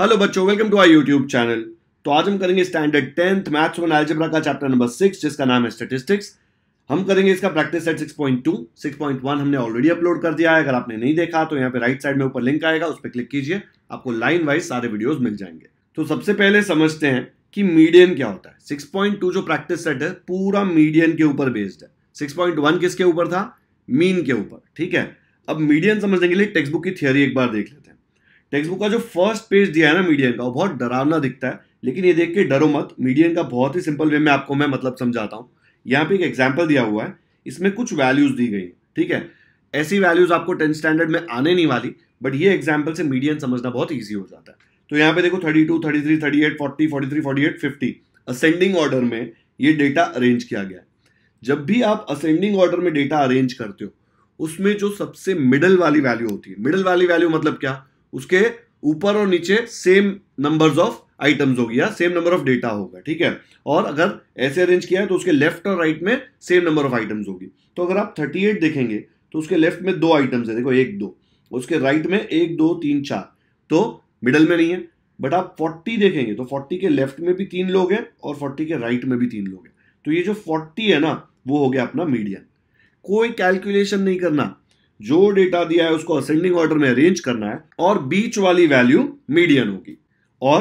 Hello बच्चों welcome to I YouTube channel तो आज हम करेंगे standard tenth maths one algebra का चैप्टर नंबर सिक्स जिसका नाम है स्टेटिस्टिक्स हम करेंगे इसका प्रैक्टिस सेट 6.2 6.1 हमने ऑलरेडी अपलोड कर दिया है अगर आपने नहीं देखा तो यहाँ पे राइट साइड में ऊपर लिंक आएगा उस पर क्लिक कीजिए आपको लाइन वाइज सारे वीडियोज मिल जाएंगे तो सबसे पहले समझते हैं कि मीडियन क्या होता है सिक्स जो प्रैक्टिस सेट है पूरा मीडियन के ऊपर बेस्ड है सिक्स किसके ऊपर था मीन के ऊपर ठीक है अब मीडियन समझने के लिए टेक्स्ट बुक की थियरी एक बार देख लेते टेक्स्ट बुक का जो फर्स्ट पेज दिया है ना मीडियन का वो बहुत डरावना दिखता है लेकिन ये देख के डरो मत मीडियन का बहुत ही सिंपल वे में आपको मैं मतलब समझाता हूँ यहाँ पे एक एग्जाम्पल दिया हुआ है इसमें कुछ वैल्यूज़ दी गई ठीक है ऐसी वैल्यूज़ आपको टेंथ स्टैंडर्ड में आने नहीं वाली बट ये एग्जाम्पल से मीडियन समझना बहुत ईजी हो जाता है तो यहाँ पे देखो thirty two thirty three thirty eight forty forty three forty eight fifty ascending order में ये डेटा अरेंज किया गया है जब भी आप असेंडिंग ऑर्डर में डेटा अरेंज करते हो उसमें जो सबसे मिडल वाली वैल्यू होती है मिडल वाली वैल्यू मतलब क्या उसके ऊपर और नीचे सेम नंबर्स ऑफ आइटम्स होगी या सेम नंबर ऑफ डेटा होगा ठीक है और अगर ऐसे अरेंज किया है तो उसके लेफ्ट और राइट में सेम नंबर ऑफ आइटम्स होगी तो अगर आप 38 देखेंगे तो उसके लेफ्ट में दो आइटम्स है देखो एक दो उसके राइट में एक दो तीन चार तो मिडल में नहीं है बट आप 40 देखेंगे तो 40 के लेफ्ट में भी तीन लोग हैं और 40 के राइट में भी तीन लोग हैं तो ये जो 40 है ना वो हो गया अपना मीडियम कोई कैलकुलेशन नहीं करना जो डेटा दिया है उसको असेंडिंग ऑर्डर में अरेंज करना है और बीच वाली वैल्यू मीडियन होगी और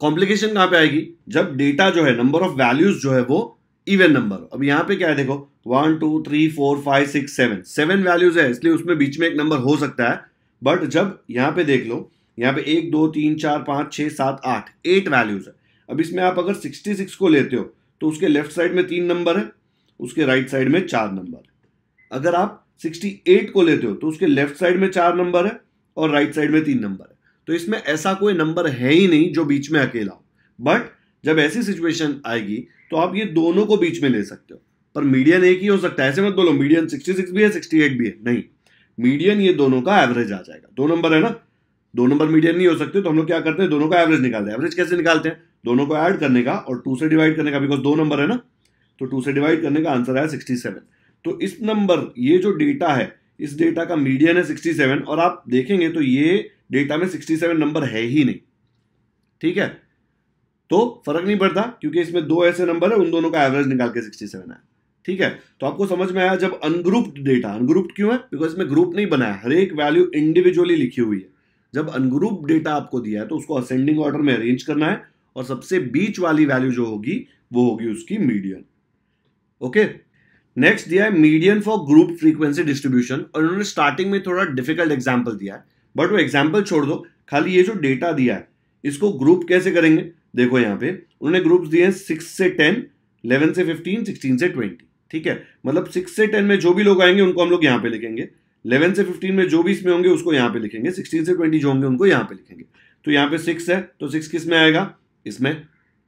कॉम्प्लिकेशन कहां पे आएगी जब डेटा जो है नंबर ऑफ वैल्यूज जो है वो इवन नंबर अब यहां पे क्या है देखो one two three four five six seven seven values है इसलिए उसमें बीच में एक नंबर हो सकता है बट जब यहां पे देख लो यहां पे एक दो तीन चार पांच छह सात आठ एट वैल्यूज है अब इसमें आप अगर सिक्सटी सिक्स को लेते हो तो उसके लेफ्ट साइड में तीन नंबर है उसके राइट right साइड में चार नंबर है अगर आप 68 को लेते हो तो उसके लेफ्ट साइड में चार नंबर है और राइट साइड में तीन नंबर है तो इसमें ऐसा कोई नंबर है ही नहीं जो बीच में अकेला हो बट जब ऐसी सिचुएशन आएगी तो आप ये दोनों को बीच में ले सकते हो पर मीडियन एक ही हो सकता है ऐसे मत बोलो मीडियन 66 भी है 68 भी है नहीं मीडियन ये दोनों का एवरेज आ जाएगा दो नंबर है ना दो नंबर मीडियन नहीं हो सकते तो हम लोग क्या करते हैं दोनों का एवरेज निकालते हैं एवरेज कैसे निकालते हैं दोनों को ऐड करने का और टू से डिवाइड करने का बिकॉज दो नंबर है ना तो टू से डिवाइड करने का आंसर आया सिक्सटी सेवन तो इस नंबर ये जो डेटा है इस डेटा का मीडियन है 67 और आप देखेंगे तो ये डेटा में 67 नंबर है ही नहीं ठीक है तो फर्क नहीं पड़ता क्योंकि इसमें दो ऐसे नंबर है उन दोनों का एवरेज निकाल के 67 है ठीक है तो आपको समझ में आया जब अनग्रुप्ड डेटा अनग्रुप्ड क्यों है बिकॉज इसमें ग्रुप नहीं बनाया हर एक वैल्यू इंडिविजुअली लिखी हुई है जब अनग्रुप डेटा आपको दिया है तो उसको असेंडिंग ऑर्डर में अरेंज करना है और सबसे बीच वाली वैल्यू जो होगी वो होगी उसकी मीडियन ओके नेक्स्ट दिया है medium for group frequency distribution और उन्होंने स्टार्टिंग में थोड़ा डिफिकल्ट एग्जाम्पल दिया है बट वो एग्जाम्पल छोड़ दो खाली ये जो डेटा दिया है इसको ग्रुप कैसे करेंगे देखो यहाँ पे उन्होंने ग्रुप्स दिए हैं सिक्स से टेन इलेवन से फिफ्टीन सिक्सटीन से ट्वेंटी ठीक है मतलब सिक्स से टेन में जो भी लोग आएंगे उनको हम लोग यहाँ पे लिखेंगे इलेवन से फिफ्टीन में जो भी इसमें होंगे उसको यहाँ पे लिखेंगे सिक्सटीन से ट्वेंटी जो होंगे उनको यहाँ पे लिखेंगे तो यहाँ पे सिक्स है तो सिक्स किस में आएगा इसमें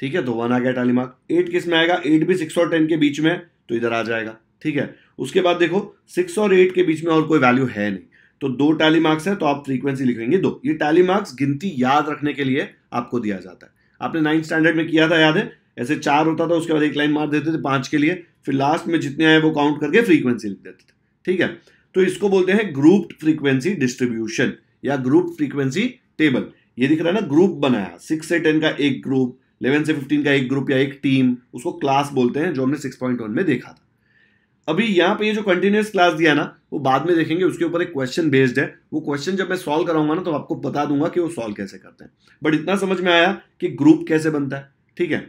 ठीक है तो वन आ गया टाली मार्क एट किस में आएगा एट भी सिक्स और टेन के बीच में तो इधर आ जाएगा ठीक है उसके बाद देखो सिक्स और एट के बीच में और कोई वैल्यू है नहीं तो दो टैली मार्क्स है तो आप फ्रीक्वेंसी लिखेंगे दो ये टैली मार्क्स गिनती याद रखने के लिए आपको दिया जाता है आपने नाइन्थ स्टैंडर्ड में किया था याद है ऐसे चार होता था उसके बाद एक लाइन मार देते थे पांच के लिए फिर लास्ट में जितने आए वो काउंट करके फ्रीक्वेंसी लिख देते थे ठीक है तो इसको बोलते हैं ग्रुप फ्रीक्वेंसी डिस्ट्रीब्यूशन या ग्रुप फ्रीक्वेंसी टेबल ये दिख रहा है ना ग्रुप बनाया सिक्स से टेन का एक ग्रुप इलेवन से फिफ्टीन का एक ग्रुप या एक टीम उसको क्लास बोलते हैं जो हमने सिक्स पॉइंट वन में देखा था अभी यहाँ पे ये जो कंटिन्यूस क्लास दिया ना वो बाद में देखेंगे उसके ऊपर एक क्वेश्चन बेस्ड है वो क्वेश्चन जब मैं सॉल्व कराऊंगा ना तो आपको बता दूंगा कि वो सॉल्व कैसे करते हैं बट इतना समझ में आया कि ग्रुप कैसे बनता है ठीक है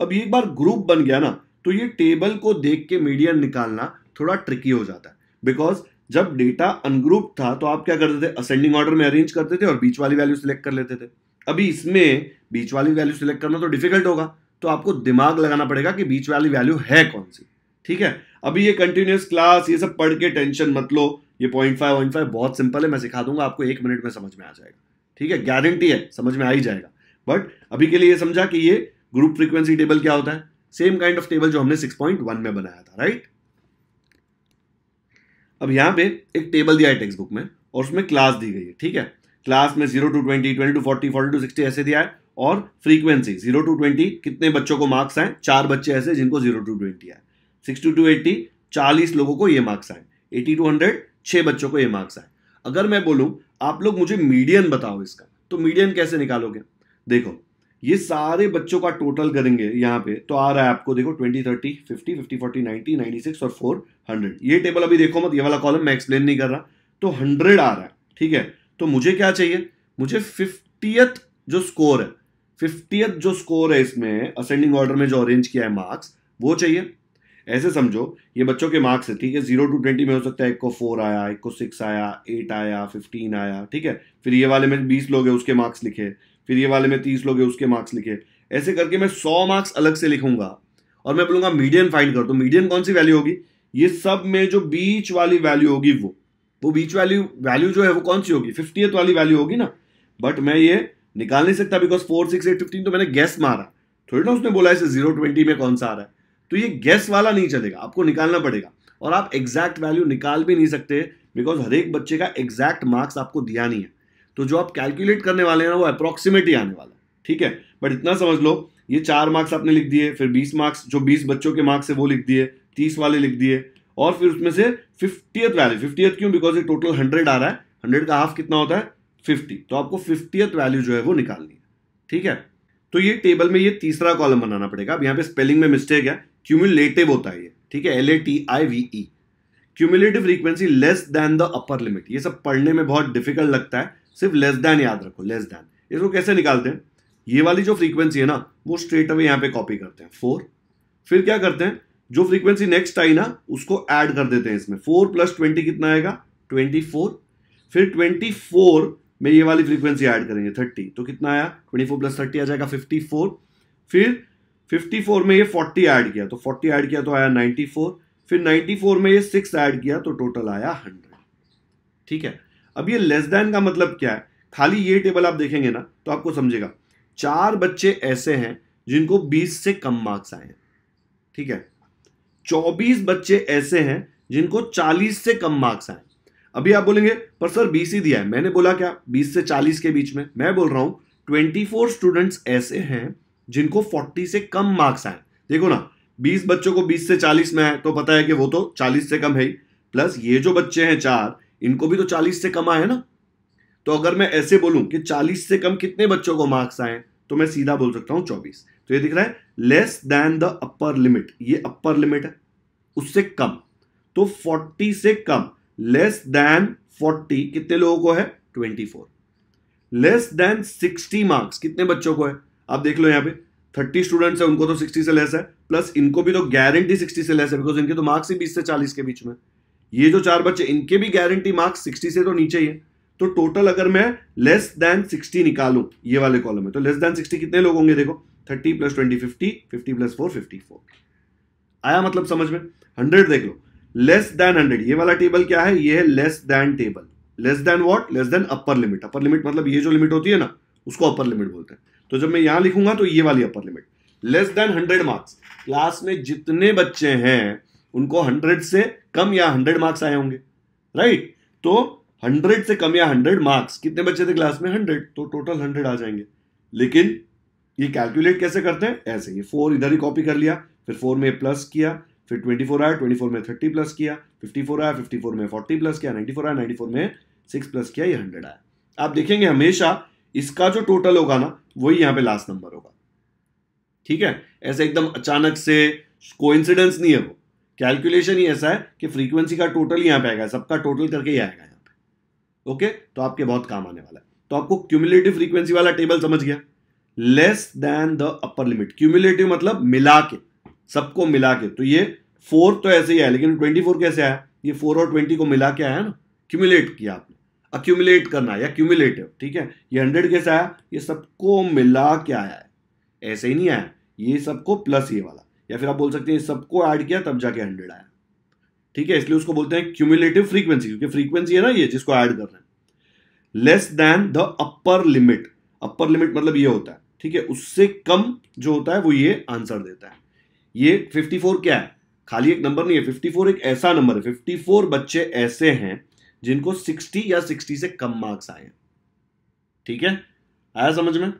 अब एक बार ग्रुप बन गया ना तो ये टेबल को देख के मीडियन निकालना थोड़ा ट्रिकी हो जाता है बिकॉज जब डेटा अनग्रुप था तो आप क्या करते थे असेंडिंग ऑर्डर में अरेंज करते थे और बीच वाली वैल्यू सिलेक्ट कर लेते थे अभी इसमें बीच वाली वैल्यू सिलेक्ट करना तो डिफिकल्ट होगा तो आपको दिमाग लगाना पड़ेगा कि बीच वाली वैल्यू है कौन सी ठीक है अभी ये कंटिन्यूस क्लास ये सब पढ़ के टेंशन मत लो ये पॉइंट फाइव पॉइंट फाइव बहुत सिंपल है मैं सिखा दूंगा आपको एक मिनट में समझ में आ जाएगा ठीक है गारंटी है समझ में आ ही जाएगा बट अभी के लिए ये समझा कि ये ग्रुप फ्रीक्वेंसी टेबल क्या होता है सेम काइंड ऑफ टेबल जो हमने 6.1 में बनाया था राइट अब यहां पर एक टेबल दिया है टेक्स्ट बुक में और उसमें क्लास दी गई है ठीक है क्लास में zero to twenty twenty to forty forty to sixty ऐसे दिया है और फ्रीक्वेंसी जीरो टू ट्वेंटी कितने बच्चों को मार्क्स आए चार बच्चे ऐसे जिनको जीरो टू ट्वेंटी आए सिक्स टू टू एट्टी चालीस लोगों को ये मार्क्स आए एटी टू हंड्रेड छः बच्चों को ये मार्क्स आए अगर मैं बोलूँ आप लोग मुझे मीडियन बताओ इसका तो मीडियन कैसे निकालोगे देखो ये सारे बच्चों का टोटल करेंगे यहाँ पे तो आ रहा है आपको देखो twenty thirty fifty fifty forty ninety ninety six और फोर हंड्रेड ये टेबल अभी देखो मत ये वाला कॉलम मैं एक्सप्लेन नहीं कर रहा तो हंड्रेड आ रहा है ठीक है तो मुझे क्या चाहिए मुझे फिफ्टीथ जो स्कोर है फिफ्टियथ जो स्कोर है इसमें असेंडिंग ऑर्डर में जो अरेंज किया है मार्क्स वो चाहिए ऐसे समझो ये बच्चों के मार्क्स है ठीक है जीरो टू ट्वेंटी में हो सकता है एक को फोर आया एक को सिक्स आया एट आया फिफ्टीन आया ठीक है फिर ये वाले में बीस लोग है उसके मार्क्स लिखे फिर ये वाले में तीस लोग है उसके मार्क्स लिखे ऐसे करके मैं सौ मार्क्स अलग से लिखूंगा और मैं बोलूंगा मीडियम फाइंड कर दो मीडियम कौन सी वैल्यू होगी ये सब में जो बीच वाली वैल्यू होगी वो वो बीच वाली वैल्यू जो है वो कौन सी होगी फिफ्टियथ वाली वैल्यू होगी ना बट मैं ये निकाल नहीं सकता because four six eight fifteen तो मैंने गैस मारा थोड़ी ना उसने बोला इसे जीरो ट्वेंटी में कौन सा आ रहा है तो ये गैस वाला नहीं चलेगा आपको निकालना पड़ेगा और आप एग्जैक्ट वैल्यू निकाल भी नहीं सकते बिकॉज हर एक बच्चे का एग्जैक्ट मार्क्स आपको दिया नहीं है तो जो आप कैलकुलेट करने वाले हैं ना वो अप्रॉक्सीमेट ही आने वाला है ठीक है बट इतना समझ लो ये चार मार्क्स आपने लिख दिए फिर बीस मार्क्स जो बीस बच्चों के मार्क्स है वो लिख दिए तीस वाले लिख दिए और फिर उसमें से फिफ्टियथ वैल्यू फिफ्टियथ क्यों बिकॉज ये टोटल हंड्रेड आ रहा है हंड्रेड का हाफ कितना होता है फिफ्टी तो आपको फिफ्टियथ वैल्यू जो है वो निकालनी है ठीक है तो ये टेबल में ये तीसरा कॉलम बनाना पड़ेगा अब यहाँ पे स्पेलिंग में मिस्टेक है क्यूमुलेटिव होता है ये ठीक है L A T I V E cumulative frequency less than the upper limit ये सब पढ़ने में बहुत डिफिकल्ट लगता है सिर्फ लेस देन याद रखो लेस देन इसको कैसे निकालते हैं ये वाली जो फ्रीक्वेंसी है ना वो स्ट्रेट अवे यहाँ पे कॉपी करते हैं फोर फिर क्या करते हैं जो फ्रीक्वेंसी नेक्स्ट आई ना उसको ऐड कर देते हैं इसमें फोर प्लस ट्वेंटी कितना आएगा ट्वेंटी फोर फिर ट्वेंटी फोर मैं ये वाली फ्रीक्वेंसी ऐड करेंगे थर्टी तो कितना आया ट्वेंटी फोर प्लस थर्टी आ जाएगा फिफ्टी फोर फिर फिफ्टी फोर में ये फोर्टी ऐड किया तो फोर्टी ऐड किया तो आया नाइन्टी फोर फिर नाइन्टी फोर में ये सिक्स ऐड किया तो टोटल आया हंड्रेड ठीक है अब ये लेस देन का मतलब क्या है खाली ये टेबल आप देखेंगे ना तो आपको समझेगा चार बच्चे ऐसे हैं जिनको बीस से कम मार्क्स आए हैं ठीक है चौबीस बच्चे ऐसे हैं जिनको चालीस से कम मार्क्स आए अभी आप बोलेंगे पर सर बीस ही दिया है मैंने बोला क्या बीस से चालीस के बीच में मैं बोल रहा हूं ट्वेंटी फोर स्टूडेंट्स ऐसे हैं जिनको फोर्टी से कम मार्क्स आए देखो ना बीस बच्चों को बीस से चालीस में आए तो पता है कि वो तो चालीस से कम है ही प्लस ये जो बच्चे हैं चार इनको भी तो चालीस से कम आए ना तो अगर मैं ऐसे बोलूं कि चालीस से कम कितने बच्चों को मार्क्स आए तो मैं सीधा बोल सकता हूं चौबीस तो ये दिख रहा है less than the upper limit ये अपर लिमिट है उससे कम तो फोर्टी से कम लेस देन 40 कितने लोगों को है 24 लेस देन 60 मार्क्स कितने बच्चों को है आप देख लो यहां पे 30 स्टूडेंट्स है उनको तो 60 से लेस है प्लस इनको भी तो गारंटी 60 से लेस है बिकॉज इनके तो मार्क्स ही 20 से 40 के बीच में ये जो चार बच्चे इनके भी गारंटी मार्क्स 60 से तो नीचे ही है तो टोटल अगर मैं लेस देन 60 निकालू ये वाले कॉलम में तो लेस देन 60 कितने लोग होंगे देखो 30 plus twenty fifty fifty plus four fifty four आया मतलब समझ में हंड्रेड देख लो लेस देन हंड्रेड ये वाला टेबल क्या है ये है less than table less than what less than upper limit upper limit मतलब ये जो लिमिट होती है ना उसको अपर लिमिट बोलते हैं तो जब मैं यहां लिखूंगा तो ये वाली upper limit less than hundred marks class में जितने बच्चे हैं उनको हंड्रेड से कम या हंड्रेड मार्क्स आए होंगे राइट तो हंड्रेड से कम या हंड्रेड मार्क्स कितने बच्चे थे क्लास में हंड्रेड तो टोटल हंड्रेड आ जाएंगे लेकिन ये कैलकुलेट कैसे करते हैं ऐसे ये फोर इधर ही कॉपी कर लिया फिर फोर में प्लस किया फिर 24 आया 24 में 30 प्लस किया 54 आया 54 में 40 प्लस किया 94 आया 94 में 6 प्लस किया ये 100 आया आप देखेंगे हमेशा इसका जो टोटल होगा ना वही यहाँ पे लास्ट नंबर होगा ठीक है ऐसे एकदम अचानक से कोइंसिडेंस नहीं है वो कैलकुलेशन ही ऐसा है कि फ्रीक्वेंसी का टोटल यहाँ पे आएगा सबका टोटल करके ही आएगा यहाँ पे ओके तो आपके बहुत काम आने वाला है तो आपको क्यूमुलेटिव फ्रीक्वेंसी वाला टेबल समझ गया less than the upper limit cumulative मतलब मिला के सबको मिला के तो ये फोर तो ऐसे ही है लेकिन ट्वेंटी फोर कैसे आया ये फोर और ट्वेंटी को मिला के आया ना क्यूमुलेट किया आपने अक्यूमुलेट करना या क्यूमुलेटिव ठीक है ये हंड्रेड कैसे आया ये सबको मिला के आया है ऐसे ही नहीं आया ये सबको प्लस ये वाला या फिर आप बोल सकते हैं सबको ऐड किया तब जाके हंड्रेड आया ठीक है इसलिए उसको बोलते हैं क्यूमुलेटिव फ्रीक्वेंसी क्योंकि फ्रीक्वेंसी है ना ये जिसको ऐड कर रहे हैं less than the upper limit upper limit मतलब ये होता है ठीक है उससे कम जो होता है वो ये आंसर देता है ये 54 क्या है खाली एक नंबर नहीं है फिफ्टी एक ऐसा नंबर है फिफ्टी बच्चे ऐसे हैं जिनको सिक्सटी या सिक्सटी से कम मार्क्स आए ठीक है आया समझ में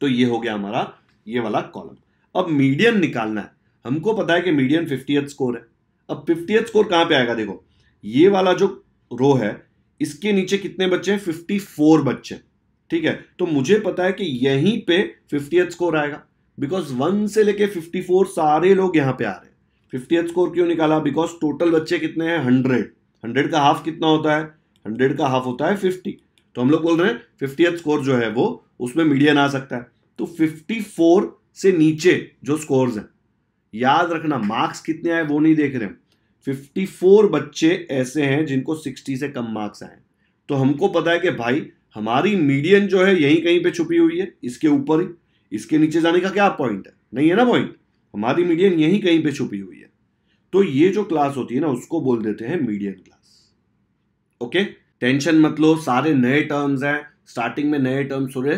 तो ये हो गया हमारा ये वाला कॉलम अब मीडियम निकालना है हमको पता है कि मीडियम फिफ्टी स्कोर है अब फिफ्टी स्कोर कहां पे आएगा देखो ये वाला जो रो है इसके नीचे कितने बच्चे हैं फिफ्टी फोर बच्चे ठीक है तो मुझे पता है कि यहीं पे फिफ्टी स्कोर आएगा बिकॉज वन से लेके फिफ्टी फोर सारे लोग यहां पर आ रहे हैं फिफ्टी स्कोर क्यों निकाला बिकॉज टोटल बच्चे कितने हैं हंड्रेड हंड्रेड का हाफ कितना होता है हंड्रेड का हाफ होता है फिफ्टी तो हम लोग बोल रहे हैं फिफ्टी स्कोर जो है वो उसमें मीडियन आ सकता है तो फिफ्टी फोर से नीचे जो स्कोर हैं याद रखना मार्क्स कितने आए वो नहीं देख रहे फिफ्टी फोर बच्चे ऐसे हैं जिनको सिक्सटी से कम मार्क्स आए तो हमको पता है कि भाई हमारी मीडियन जो है यहीं कहीं पे छुपी हुई है इसके ऊपर ही इसके नीचे जाने का क्या पॉइंट है नहीं है ना पॉइंट हमारी मीडियन यहीं कहीं पे छुपी हुई है तो ये जो क्लास होती है ना उसको बोल देते हैं मीडियम क्लास ओके टेंशन मत लो सारे नए टर्म्स हैं स्टार्टिंग में नए टर्म्स थोड़े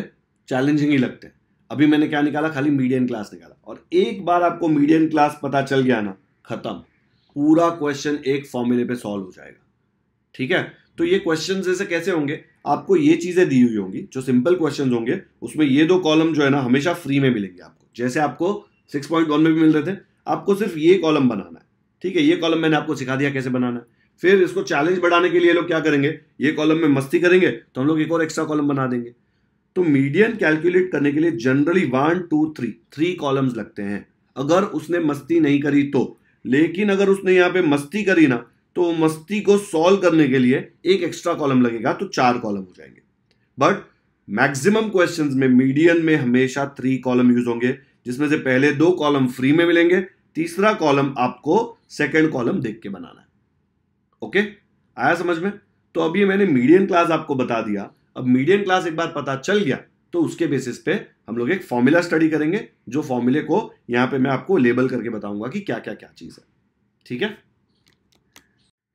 चैलेंजिंग ही लगते हैं अभी मैंने क्या निकाला खाली मीडियम क्लास निकाला और एक बार आपको मीडियम क्लास पता चल गया ना खत्म पूरा क्वेश्चन एक फॉर्मूले पे सॉल्व हो जाएगा ठीक है तो ये क्वेश्चन जैसे कैसे होंगे आपको ये चीज़ें दी हुई होंगी जो सिंपल क्वेश्चन होंगे उसमें ये दो कॉलम जो है ना हमेशा फ्री में मिलेंगे आपको जैसे आपको सिक्स में भी मिल रहे थे आपको सिर्फ ये कॉलम बनाना है ठीक है ये कॉलम मैंने आपको सिखा दिया कैसे बनाना फिर इसको चैलेंज बढ़ाने के लिए लोग क्या करेंगे ये कॉलम में मस्ती करेंगे तो हम लोग एक और एक्स्ट्रा कॉलम बना देंगे तो मीडियन कैलकुलेट करने के लिए generally one two three three columns लगते हैं अगर उसने मस्ती नहीं करी तो लेकिन अगर उसने यहाँ पे मस्ती करी ना तो मस्ती को सॉल्व करने के लिए एक एक्स्ट्रा कॉलम लगेगा तो चार कॉलम हो जाएंगे बट मैक्सिमम क्वेश्चंस में मीडियन में हमेशा थ्री कॉलम यूज होंगे जिसमें से पहले दो कॉलम फ्री में मिलेंगे तीसरा कॉलम आपको सेकेंड कॉलम देख के बनाना है ओके आया समझ में तो अब ये मैंने मीडियम क्लास आपको बता दिया अब मीडियम क्लास एक बार पता चल गया तो उसके बेसिस पे हम लोग एक फॉर्मूला स्टडी करेंगे जो फॉर्मूले को यहां पे मैं आपको लेबल करके बताऊंगा कि क्या क्या क्या चीज़ है ठीक है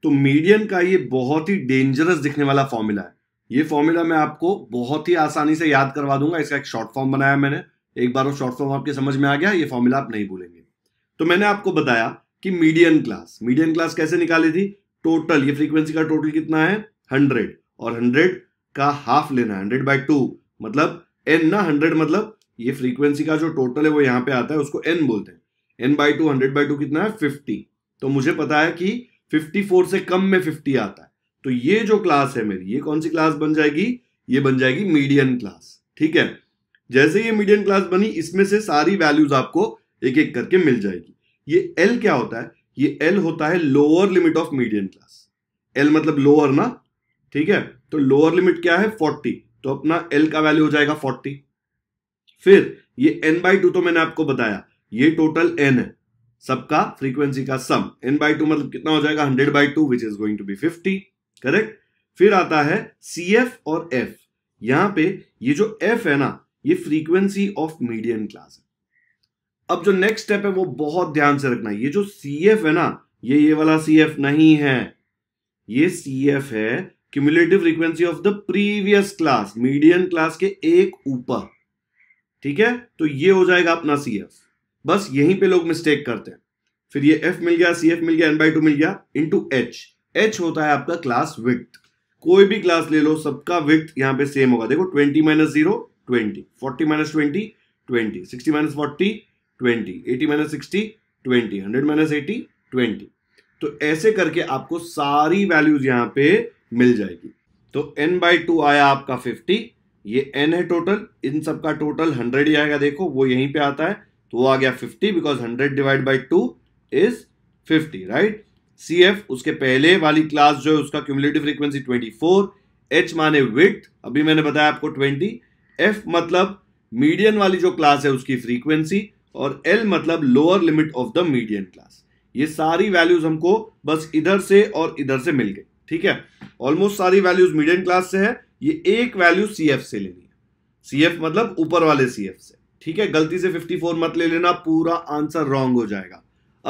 तो मीडियम का ये बहुत ही डेंजरस दिखने वाला फॉर्मूला है ये फॉर्मूला मैं आपको बहुत ही आसानी से याद करवा दूंगा इसका एक शॉर्ट फॉर्म बनाया मैंने एक बार वो शॉर्ट फॉर्म आपके समझ में आ गया ये फॉर्मूला आप नहीं भूलेंगे तो मैंने आपको बताया कि मीडियन क्लास मीडियन क्लास कैसे निकाली थी टोटल ये फ्रीक्वेंसी का टोटल कितना है हंड्रेड और हंड्रेड का हाफ लेना है हंड्रेड बाई टू मतलब एन ना हंड्रेड मतलब ये फ्रीक्वेंसी का जो टोटल है वो यहां पे आता है उसको एन बोलते हैं N by two hundred by two कितना है फिफ्टी तो मुझे पता है कि फिफ्टी फोर से कम में फिफ्टी आता है तो ये जो क्लास है मेरी ये कौन सी क्लास बन जाएगी ये बन जाएगी मीडियन क्लास ठीक है जैसे ये मीडियम क्लास बनी इसमें से सारी वैल्यूज आपको एक एक करके मिल जाएगी ये एल क्या होता है ये एल होता है lower limit of medium class L मतलब लोअर ना ठीक है तो लोअर लिमिट क्या है फोर्टी तो अपना एल का वैल्यू हो जाएगा फोर्टी फिर ये एन बाई टू तो मैंने आपको बताया ये टोटल एन है सबका फ्रीक्वेंसी का सम एन बाई टू मतलब कितना हो जाएगा hundred by two which is going to be fifty correct फिर आता है सी एफ और एफ यहां पे ये जो एफ है ना ये फ्रीक्वेंसी ऑफ मीडियम क्लास है अब जो नेक्स्ट स्टेप है वो बहुत ध्यान से रखना ये जो सी एफ है ना ये ये वाला सी एफ नहीं है ये सी एफ है cumulative frequency of the previous class median class के एक ऊपर ठीक है तो ये हो जाएगा अपना सी एफ बस यहीं पे लोग मिस्टेक करते हैं फिर ये एफ मिल गया सी एफ मिल गया एन बाई टू मिल गया इंटू एच एच होता है आपका क्लास विथ कोई भी क्लास ले लो सबका विथ यहां पे सेम होगा देखो twenty minus zero twenty forty minus twenty twenty sixty minus forty twenty eighty minus sixty twenty hundred minus eighty twenty तो ऐसे करके आपको सारी वैल्यूज यहां पे मिल जाएगी तो एन बाई टू आया आपका फिफ्टी ये एन है टोटल इन सब का टोटल हंड्रेड ही आएगा देखो वो यहीं पे आता है तो वो आ गया fifty because hundred divide by two is fifty right C F उसके पहले वाली क्लास जो है उसका cumulative frequency twenty four H माने विथ अभी मैंने बताया आपको ट्वेंटी एफ मतलब मीडियन वाली जो क्लास है उसकी फ्रीक्वेंसी और एल मतलब lower limit of the medium class ये सारी वैल्यूज हमको बस इधर से और इधर से मिल गए ठीक है ऑलमोस्ट सारी वैल्यूज मीडियम क्लास से है ये एक वैल्यू सी एफ से लेनी है सी एफ मतलब ऊपर वाले सी एफ से ठीक है गलती से 54 मत ले लेना पूरा आंसर रॉन्ग हो जाएगा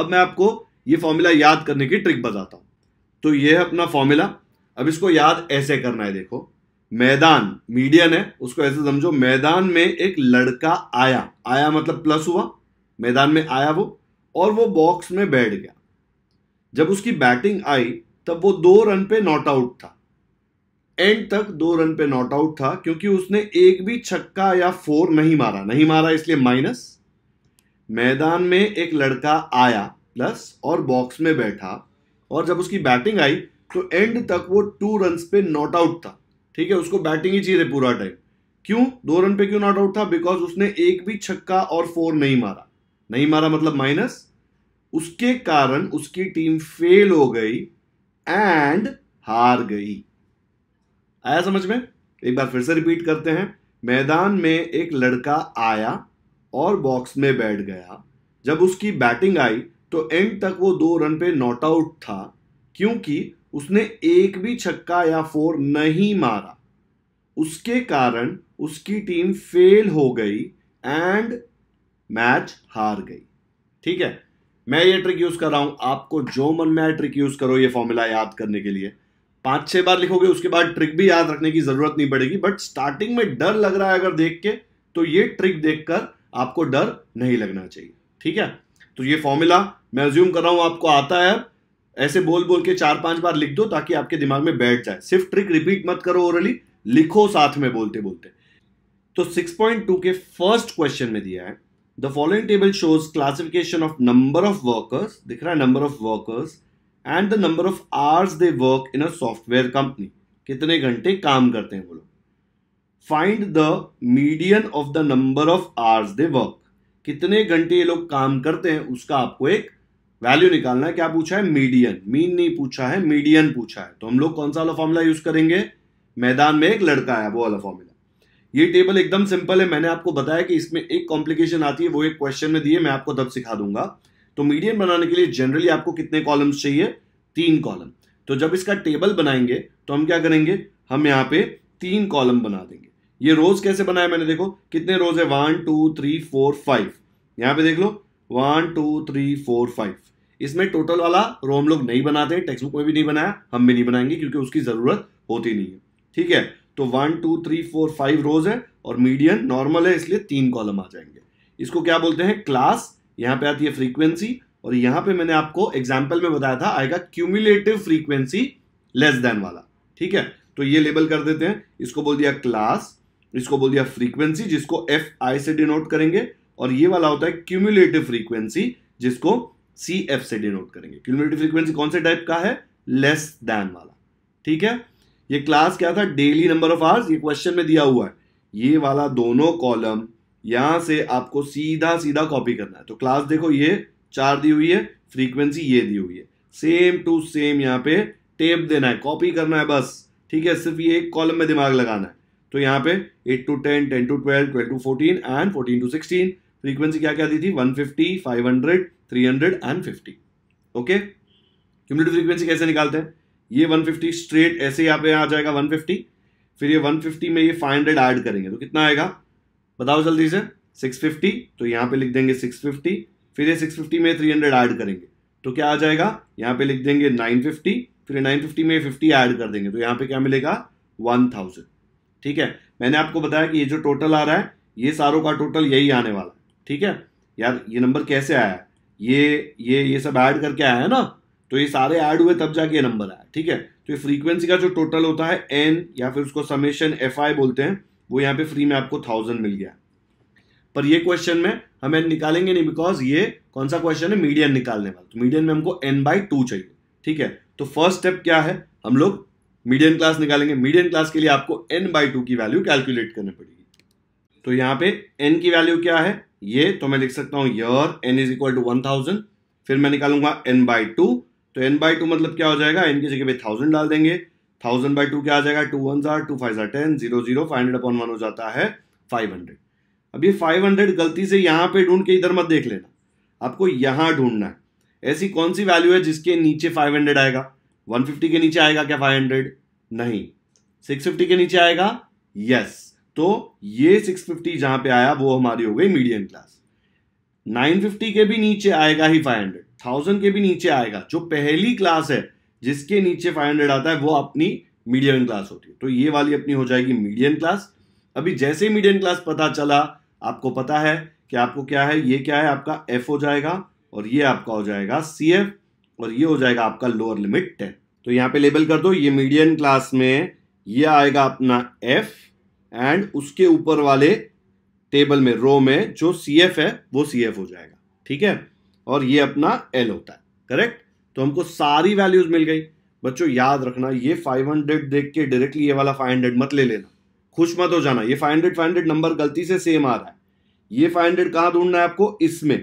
अब मैं आपको ये फॉर्मूला याद करने की ट्रिक बताता हूं तो ये है अपना फॉर्मूला अब इसको याद ऐसे करना है देखो मैदान मीडियन है उसको ऐसे समझो मैदान में एक लड़का आया आया मतलब प्लस हुआ मैदान में आया वो और वो बॉक्स में बैठ गया जब उसकी बैटिंग आई तब वो दो रन पे नॉट आउट था एंड तक दो रन पे नॉट आउट था क्योंकि उसने एक भी छक्का या फोर नहीं मारा नहीं मारा इसलिए माइनस मैदान में एक लड़का आया प्लस और बॉक्स में बैठा और जब उसकी बैटिंग आई तो एंड तक वो टू रन पे नॉट आउट था ठीक है उसको बैटिंग ही चाहिए पूरा टाइम क्यों दो रन पे क्यों नॉट आउट था बिकॉज उसने एक भी छक्का और फोर नहीं मारा नहीं मारा मतलब माइनस उसके कारण उसकी टीम फेल हो गई एंड हार गई आया समझ में एक बार फिर से रिपीट करते हैं मैदान में एक लड़का आया और बॉक्स में बैठ गया जब उसकी बैटिंग आई तो एंड तक वो दो रन पे नॉट आउट था क्योंकि उसने एक भी छक्का या फोर नहीं मारा उसके कारण उसकी टीम फेल हो गई एंड मैच हार गई ठीक है मैं ये ट्रिक यूज कर रहा हूं आपको जो मन में आए ट्रिक यूज करो ये फॉर्मूला याद करने के लिए पांच छह बार लिखोगे उसके बाद ट्रिक भी याद रखने की जरूरत नहीं पड़ेगी बट स्टार्टिंग में डर लग रहा है अगर देख के तो ये ट्रिक देखकर आपको डर नहीं लगना चाहिए ठीक है तो ये फॉर्मूला मैं ज्यूम कर रहा हूं आपको आता है ऐसे बोल बोल के चार पांच बार लिख दो ताकि आपके दिमाग में बैठ जाए सिर्फ ट्रिक रिपीट मत करो ओरली लिखो साथ में बोलते बोलते तो 6.2 के फर्स्ट क्वेश्चन में दिया है the following table shows classification of number of workers दिख रहा है number of workers and the number of hours they work in a software company कितने घंटे काम करते हैं वो लोग find the median of the number of hours they work कितने घंटे ये लोग काम करते हैं उसका आपको एक वैल्यू निकालना है क्या पूछा है मीडियन मीन नहीं पूछा है मीडियन पूछा है तो हम लोग कौन सा वाला फॉर्मूला यूज करेंगे मैदान में एक लड़का है वो वाला फॉर्मूला ये टेबल एकदम सिंपल है मैंने आपको बताया कि इसमें एक कॉम्प्लिकेशन आती है वो एक क्वेश्चन में दिए मैं आपको तब सिखा दूंगा तो मीडियम बनाने के लिए जनरली आपको कितने कॉलम्स चाहिए तीन कॉलम तो जब इसका टेबल बनाएंगे तो हम क्या करेंगे हम यहाँ पे तीन कॉलम बना देंगे ये रोज कैसे बनाया मैंने देखो कितने रोज है one two three four five यहाँ पे देख लो one two three four five इसमें टोटल वाला रो हम लोग नहीं बनाते टेक्स्ट बुक में भी नहीं बनाया हम भी नहीं बनाएंगे क्योंकि उसकी ज़रूरत होती नहीं है ठीक है तो one two three four five rows है और मीडियन नॉर्मल है इसलिए तीन कॉलम आ जाएंगे इसको क्या बोलते हैं क्लास यहां पे आती है फ्रीक्वेंसी और यहां पे मैंने आपको एग्जाम्पल में बताया था आएगा क्यूमुलेटिव फ्रीक्वेंसी लेस देन वाला ठीक है तो ये लेबल कर देते हैं इसको बोल दिया क्लास इसको बोल दिया फ्रीक्वेंसी जिसको एफ आई से डिनोट करेंगे और ये वाला होता है क्यूमुलेटिव फ्रीक्वेंसी जिसको सी एफ से डिनोट करेंगे क्यूमुलेटिव फ्रीक्वेंसी कौन से टाइप का है लेस दैन वाला ठीक है ये क्लास क्या था डेली नंबर ऑफ आवर्स ये क्वेश्चन में दिया हुआ है ये वाला दोनों कॉलम यहां से आपको सीधा सीधा कॉपी करना है तो क्लास देखो ये चार दी हुई है फ्रीक्वेंसी ये दी हुई है सेम टू सेम यहाँ पे टेप देना है कॉपी करना है बस ठीक है सिर्फ ये एक कॉलम में दिमाग लगाना है तो यहाँ पे eight to ten ten to twelve twelve to fourteen and fourteen to sixteen frequency क्या क्या दी थी one fifty five hundred three hundred and fifty okay frequency कैसे निकालते हैं ये 150 स्ट्रेट ऐसे यहाँ पे आ जाएगा 150 फिर ये 150 में ये 500 ऐड करेंगे तो कितना आएगा बताओ जल्दी से 650 तो यहाँ पे लिख देंगे 650 फिर ये 650 में 300 ऐड करेंगे तो क्या आ जाएगा यहाँ पे लिख देंगे 950 फिर 950 में 50 ऐड कर देंगे तो यहाँ पे क्या मिलेगा 1000 ठीक है मैंने आपको बताया कि ये जो टोटल आ रहा है ये सारों का टोटल यही आने वाला है ठीक है यार ये नंबर कैसे आया है ये ये ये सब ऐड करके आया है ना तो ये सारे ऐड हुए तब जाके ये नंबर आया ठीक है तो ये फ्रीक्वेंसी का जो टोटल होता है एन या फिर उसको समेशन एफ आई बोलते हैं वो यहाँ पे फ्री में आपको थाउजेंड मिल गया पर ये क्वेश्चन में हम एन निकालेंगे नहीं बिकॉज ये कौन सा क्वेश्चन है मीडियन निकालने वाला तो मीडियन में हमको एन बाई टू चाहिए ठीक है तो फर्स्ट स्टेप क्या है हम लोग मीडियन क्लास निकालेंगे मीडियन क्लास के लिए आपको एन बाई टू की वैल्यू कैलकुलेट करनी पड़ेगी तो यहाँ पे एन की वैल्यू क्या है ये तो मैं लिख सकता हूँ your N is equal to one thousand फिर मैं निकालूंगा एन बाई टू तो एन बाई टू मतलब क्या हो जाएगा एन की जगह पे थाउजेंड डाल देंगे थाउजेंड बाई टू क्या आ जाएगा टू वन जार टू फाइव जार ten zero zero five hundred upon one हो जाता है फाइव हंड्रेड अब ये फाइव हंड्रेड गलती से यहाँ पे ढूंढ के इधर मत देख लेना आपको यहाँ ढूंढना है ऐसी कौन सी वैल्यू है जिसके नीचे फाइव हंड्रेड आएगा वन फिफ्टी के नीचे आएगा क्या फाइव हंड्रेड नहीं सिक्स फिफ्टी के नीचे आएगा यस तो ये सिक्स फिफ्टी जहाँ पे आया वो हमारी हो गई मीडियम क्लास नाइन फिफ्टी के भी नीचे आएगा ही फाइव हंड्रेड थाउजेंड के भी नीचे आएगा जो पहली क्लास है जिसके नीचे फाइव हंड्रेड आता है वो अपनी मीडियम क्लास होती है तो ये वाली अपनी हो जाएगी मीडियम क्लास अभी जैसे मीडियम क्लास पता चला आपको पता है कि आपको क्या है ये क्या है आपका एफ हो जाएगा और ये आपका हो जाएगा सी एफ और ये हो जाएगा आपका लोअर लिमिट टेन तो यहाँ पे लेबल कर दो ये मीडियम क्लास में ये आएगा अपना एफ एंड उसके ऊपर वाले टेबल में रो में जो सी एफ है वो सी एफ हो जाएगा ठीक है और ये अपना एल होता है करेक्ट तो हमको सारी वैल्यूज मिल गई बच्चों याद रखना ये 500 देख के डायरेक्टली ये वाला 500 मत ले लेना खुश मत हो जाना ये 500 500 नंबर गलती से सेम आ रहा है ये 500 हंड्रेड कहाँ ढूंढना है आपको इसमें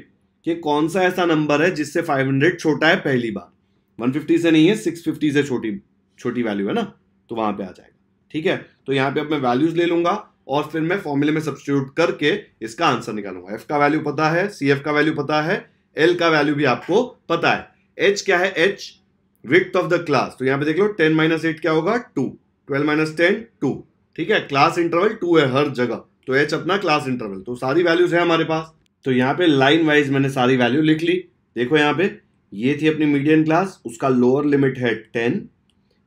कि कौन सा ऐसा नंबर है जिससे 500 छोटा है पहली बार 150 से नहीं है 650 से छोटी छोटी वैल्यू है ना तो वहां पे आ जाएगा ठीक है तो यहाँ पे अब मैं वैल्यूज ले लूंगा और फिर मैं फॉर्मूले में सब्सिट्यूट करके इसका आंसर निकालूंगा एफ का वैल्यू पता है सी एफ का वैल्यू पता है एल का वैल्यू भी आपको पता है एच क्या है H width of the class तो यहां पे देख लो टेन माइनस एट क्या होगा two twelve minus ten two ठीक है क्लास इंटरवल टू है हर जगह तो एच अपना क्लास इंटरवल तो सारी वैल्यूज है हमारे पास तो यहाँ पे लाइन वाइज मैंने सारी वैल्यू लिख ली देखो यहाँ पे ये थी अपनी मीडियम क्लास उसका लोअर लिमिट है टेन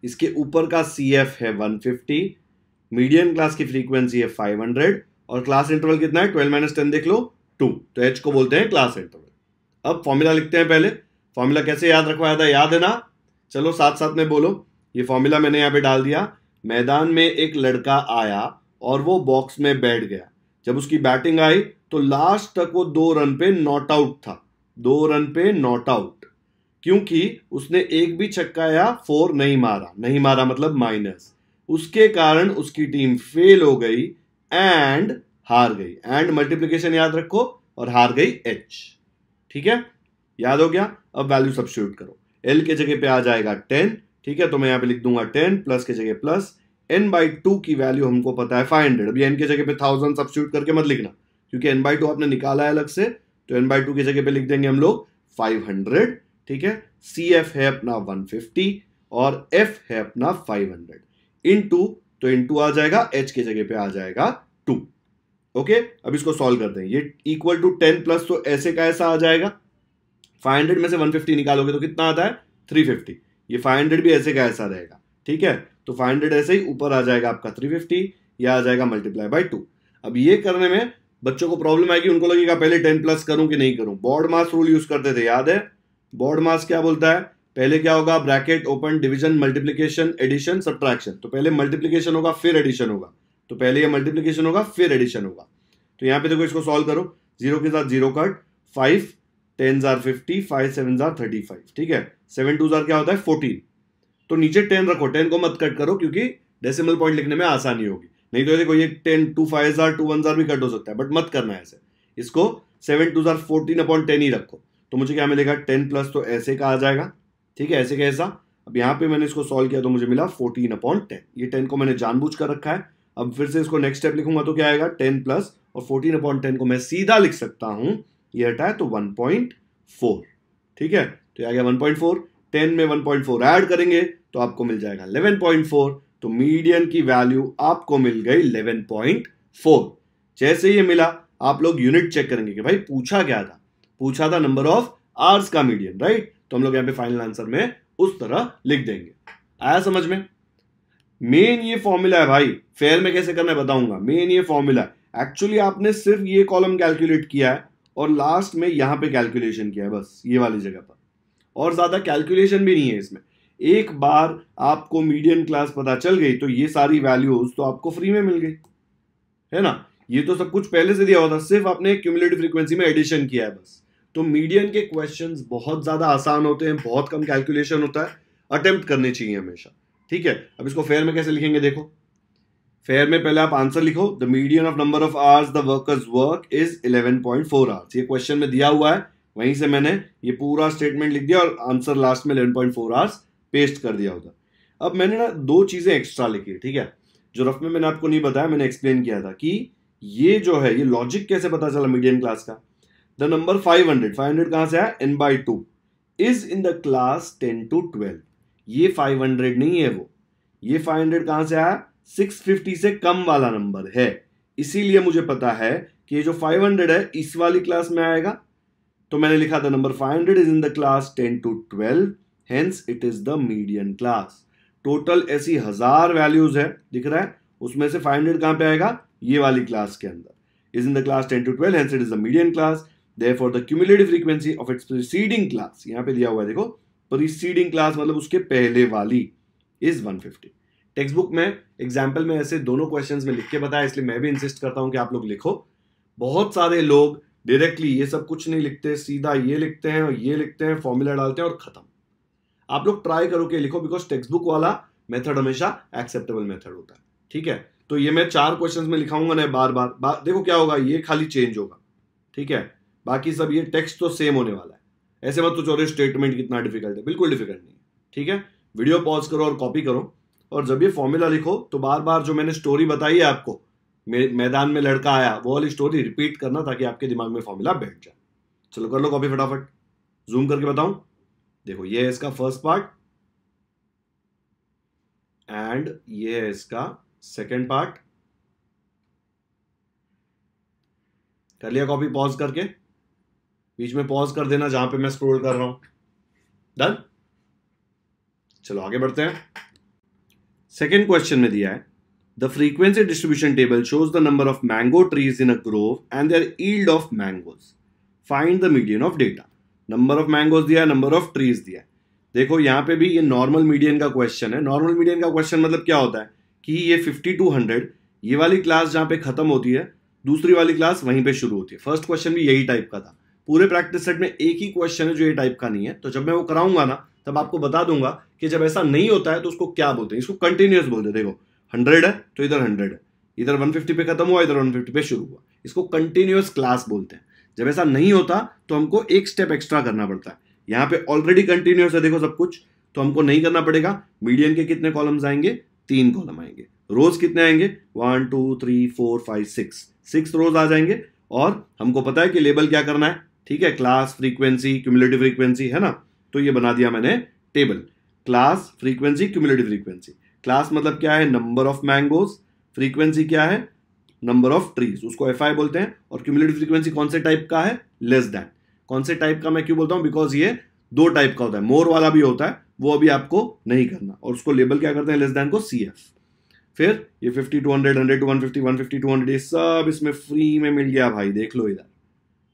इसके ऊपर का सी एफ है वन फिफ्टी मीडियम क्लास की फ्रीक्वेंसी है फाइव हंड्रेड और क्लास इंटरवल कितना है ट्वेल्व माइनस टेन देख लो टू तो एच को बोलते हैं क्लास इंटरवल अब फॉर्मूला लिखते हैं पहले फॉर्मूला कैसे याद रखवाया था याद है ना चलो साथ साथ में बोलो ये फॉर्मूला मैंने यहाँ पे डाल दिया मैदान में एक लड़का आया और वो बॉक्स में बैठ गया जब उसकी बैटिंग आई तो लास्ट तक वो दो रन पे नॉट आउट था दो रन पे नॉट आउट क्योंकि उसने एक भी छक्का या फोर नहीं मारा नहीं मारा मतलब माइनस उसके कारण उसकी टीम फेल हो गई एंड हार गई एंड मल्टीप्लीकेशन याद रखो और हार गई एच ठीक है याद हो गया अब वैल्यू सब्सिट्यूट करो एल के जगह पे आ जाएगा टेन ठीक है तो मैं यहां पे लिख दूंगा टेन प्लस के जगह प्लस एन बाई टू की वैल्यू हमको पता है फाइव हंड्रेड अभी एन के जगह पे थाउजेंड सब्सिट्यूट करके मत लिखना क्योंकि एन बाई टू आपने निकाला है अलग से तो एन बाई टू की जगह पे लिख देंगे हम लोग फाइव हंड्रेड ठीक है सी एफ है अपना वन फिफ्टी और एफ है अपना फाइव हंड्रेड इन टू तो इन टू आ जाएगा एच के जगह पे आ जाएगा टू ओके अब इसको सॉल्व करते हैं ये इक्वल टू टेन प्लस तो ऐसे का ऐसा आ जाएगा 500 में से 150 निकालोगे तो कितना आता है 350 ये 500 भी ऐसे का ऐसा रहेगा ठीक है तो 500 ऐसे ही ऊपर आ जाएगा आपका 350 या आ जाएगा मल्टीप्लाई बाई टू अब ये करने में बच्चों को प्रॉब्लम आएगी उनको लगेगा पहले टेन प्लस करूं कि नहीं करूं बॉर्ड मास रूल यूज करते थे याद है बॉर्ड मास क्या बोलता है पहले क्या होगा bracket open division multiplication addition subtraction तो पहले मल्टीप्लीकेशन होगा फिर एडिशन होगा तो पहले ये मल्टीप्लीकेशन होगा फिर एडिशन होगा तो यहाँ पे देखो इसको सॉल्व करो जीरो के साथ जीरो कट फाइव टेन जार फिफ्टी फाइव सेवन जार थर्टी फाइव ठीक है सेवन टू जार क्या होता है फोर्टीन तो नीचे टेन रखो टेन को मत कट करो क्योंकि डेसिमल पॉइंट लिखने में आसानी होगी नहीं तो देखो ये टेन टू फाइव जार टू वन जार भी कट हो सकता है बट मत करना ऐसे इसको सेवन टू जार फोर्टीन अपॉन टेन ही रखो तो मुझे क्या मिलेगा टेन प्लस तो ऐसे का आ जाएगा ठीक है ऐसे कैसा अब यहाँ पे मैंने इसको सॉल्व किया तो मुझे मिला फोर्टीन अपॉन टेन ये टेन को मैंने जानबूझ कर रखा है अब फिर से इसको नेक्स्ट स्टेप लिखूंगा तो क्या आएगा टेन प्लस और फोर्टीन अपॉइंट टेन को मैं सीधा लिख सकता हूं ये हटाए तो वन पॉइंट फोर ठीक है तो आ गया वन पॉइंट फोर टेन में वन पॉइंट फोर एड करेंगे तो आपको मिल जाएगा इलेवन पॉइंट फोर तो मीडियन की वैल्यू आपको मिल गई इलेवन पॉइंट फोर जैसे ये मिला आप लोग यूनिट चेक करेंगे कि भाई पूछा क्या था पूछा था नंबर ऑफ आर्स का मीडियम राइट तो हम लोग यहां पे फाइनल आंसर में उस तरह लिख देंगे आया समझ में मेन ये फॉर्मूला है भाई फेयर में कैसे करना है बताऊंगा मेन ये फॉर्मूला एक्चुअली आपने सिर्फ ये कॉलम कैलकुलेट किया है और लास्ट में यहाँ पे कैलकुलेशन किया है बस ये वाली जगह पर और ज़्यादा कैलकुलेशन भी नहीं है इसमें एक बार आपको मीडियम क्लास पता चल गई तो ये सारी वैल्यूज तो आपको फ्री में मिल गई है ना ये तो सब कुछ पहले से दिया हुआ था सिर्फ आपने क्यूमुलेटिव फ्रीक्वेंसी में एडिशन किया है बस तो मीडियम के क्वेश्चंस बहुत ज़्यादा आसान होते हैं बहुत कम कैलकुलेशन होता है अटेम्प्ट करने चाहिए हमेशा ठीक है अब इसको फेयर में कैसे लिखेंगे देखो फेयर में पहले आप आंसर लिखो the medium of number of hours the workers work is 11.4 hours ये क्वेश्चन में दिया हुआ है वहीं से मैंने ये पूरा स्टेटमेंट लिख दिया और आंसर लास्ट में 11.4 आवर्स पेस्ट कर दिया होता अब मैंने ना दो चीज़ें एक्स्ट्रा लिखी ठीक है जो रफ में मैंने आपको नहीं बताया मैंने एक्सप्लेन किया था कि ये जो है ये लॉजिक कैसे पता चला मीडियम क्लास का द नंबर फाइव हंड्रेड कहाँ से आया N by two is in the class ten to twelve ये 500 नहीं है वो ये 500 हंड्रेड कहां से आया 650 से कम वाला नंबर है इसीलिए मुझे पता है कि ये जो 500 है इस वाली क्लास में आएगा तो मैंने लिखा था number 500 is in the class 10 to 12 hence it is the median class total ऐसी हजार वैल्यूज है दिख रहा है उसमें से 500 हंड्रेड कहां पर आएगा ये वाली क्लास के अंदर is in the class 10 to 12 hence it is the median class therefore the cumulative frequency of its preceding class यहाँ पे दिया हुआ है देखो प्रीसीडिंग क्लास मतलब उसके पहले वाली इज 150 टेक्स्ट बुक में एग्जाम्पल में ऐसे दोनों क्वेश्चंस में लिख के बताया इसलिए मैं भी इंसिस्ट करता हूं कि आप लोग लिखो बहुत सारे लोग डायरेक्टली ये सब कुछ नहीं लिखते सीधा ये लिखते हैं और ये लिखते हैं फॉर्मूला डालते हैं और खत्म आप लोग ट्राई करो कि लिखो बिकॉज टेक्सट बुक वाला मेथड हमेशा एक्सेप्टेबल मेथड होता है ठीक है तो ये मैं चार क्वेश्चन में लिखाऊंगा ना बार बार देखो क्या होगा ये खाली चेंज होगा ठीक है बाकी सब ये टेक्स्ट तो सेम होने वाला है ऐसे मत सोचो अरे स्टेटमेंट कितना डिफिकल्ट है बिल्कुल डिफिकल्ट नहीं ठीक है वीडियो पॉज करो और कॉपी करो और जब ये फॉर्मूला लिखो तो बार बार जो मैंने स्टोरी बताई है आपको मैदान में लड़का आया वो वाली स्टोरी रिपीट करना ताकि आपके दिमाग में फॉर्मूला बैठ जाए चलो कर लो कॉपी फटाफट जूम करके बताऊं देखो ये है इसका फर्स्ट पार्ट एंड ये है इसका सेकेंड पार्ट कर लिया कॉपी पॉज करके बीच में पॉज कर देना जहां पे मैं स्क्रोल कर रहा हूं डन चलो आगे बढ़ते हैं सेकेंड क्वेश्चन में दिया है the frequency distribution table shows the number of mango trees in a grove and their yield of mangoes find the median of data number of mangoes दिया है नंबर ऑफ ट्रीज दिया है देखो यहां पे भी ये नॉर्मल मीडियन का क्वेश्चन है नॉर्मल मीडियन का क्वेश्चन मतलब क्या होता है कि ये फिफ्टी टू हंड्रेड ये वाली क्लास जहां पे खत्म होती है दूसरी वाली क्लास वहीं पे शुरू होती है फर्स्ट क्वेश्चन भी यही टाइप का था पूरे प्रैक्टिस सेट में एक ही क्वेश्चन है जो ये टाइप का नहीं है तो जब मैं वो कराऊंगा ना तब हाँ। आपको बता दूंगा कि जब ऐसा नहीं होता है तो उसको क्या बोलते हैं इसको कंटिन्यूस बोलते हैं देखो हंड्रेड है तो इधर हंड्रेड है इधर वन फिफ्टी पे खत्म हुआ इधर वन फिफ्टी पे शुरू हुआ इसको कंटिन्यूस क्लास बोलते हैं जब ऐसा नहीं होता तो हमको एक स्टेप एक्स्ट्रा करना पड़ता है यहाँ पे ऑलरेडी कंटिन्यूस है देखो सब कुछ तो हमको नहीं करना पड़ेगा मीडियम के कितने कॉलम्स आएंगे तीन कॉलम आएंगे रोज कितने आएंगे one two three four five six six rows आ जाएंगे और हमको पता है कि लेबल क्या करना है ठीक है क्लास फ्रीक्वेंसी क्यूमुलेटिव फ्रीक्वेंसी है ना तो ये बना दिया मैंने table class frequency cumulative frequency class मतलब क्या है नंबर ऑफ मैंगोज फ्रीक्वेंसी क्या है नंबर ऑफ ट्रीज उसको एफ बोलते हैं और क्यूमुलेटिव फ्रीक्वेंसी कौन से टाइप का है लेस दैन कौन से टाइप का मैं क्यों बोलता हूँ बिकॉज ये दो टाइप का होता है मोर वाला भी होता है वो अभी आपको नहीं करना और उसको लेबल क्या करते हैं लेस दैन को सी एफ फिर ये fifty to hundred hundred to one fifty one fifty to hundred ये सब इसमें फ्री में मिल गया भाई देख लो इधर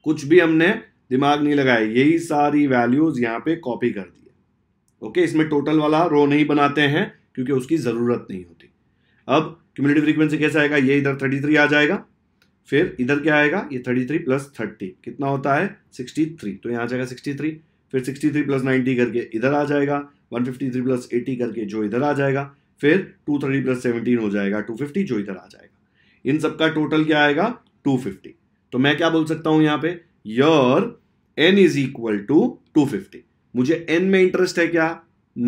कुछ भी हमने दिमाग नहीं लगाया यही सारी वैल्यूज यहाँ पे कॉपी कर दिए ओके इसमें टोटल वाला रो नहीं बनाते हैं क्योंकि उसकी ज़रूरत नहीं होती अब कम्युनिटी फ्रीक्वेंसी कैसे आएगा ये इधर थर्टी थ्री आ जाएगा फिर इधर क्या आएगा ये थर्टी थ्री प्लस थर्टी कितना होता है सिक्सटी थ्री तो यहाँ आ जाएगा सिक्सटी थ्री फिर सिक्सटी थ्री प्लस नाइन्टी करके इधर आ जाएगा one fifty three plus eighty करके जो इधर आ जाएगा फिर टू थर्टी प्लस सेवनटीन हो जाएगा टू फिफ्टी जो इधर आ जाएगा इन सब का टोटल क्या आएगा टू फिफ्टी तो मैं क्या बोल सकता हूं यहां पे your N is equal to two fifty मुझे एन में इंटरेस्ट है क्या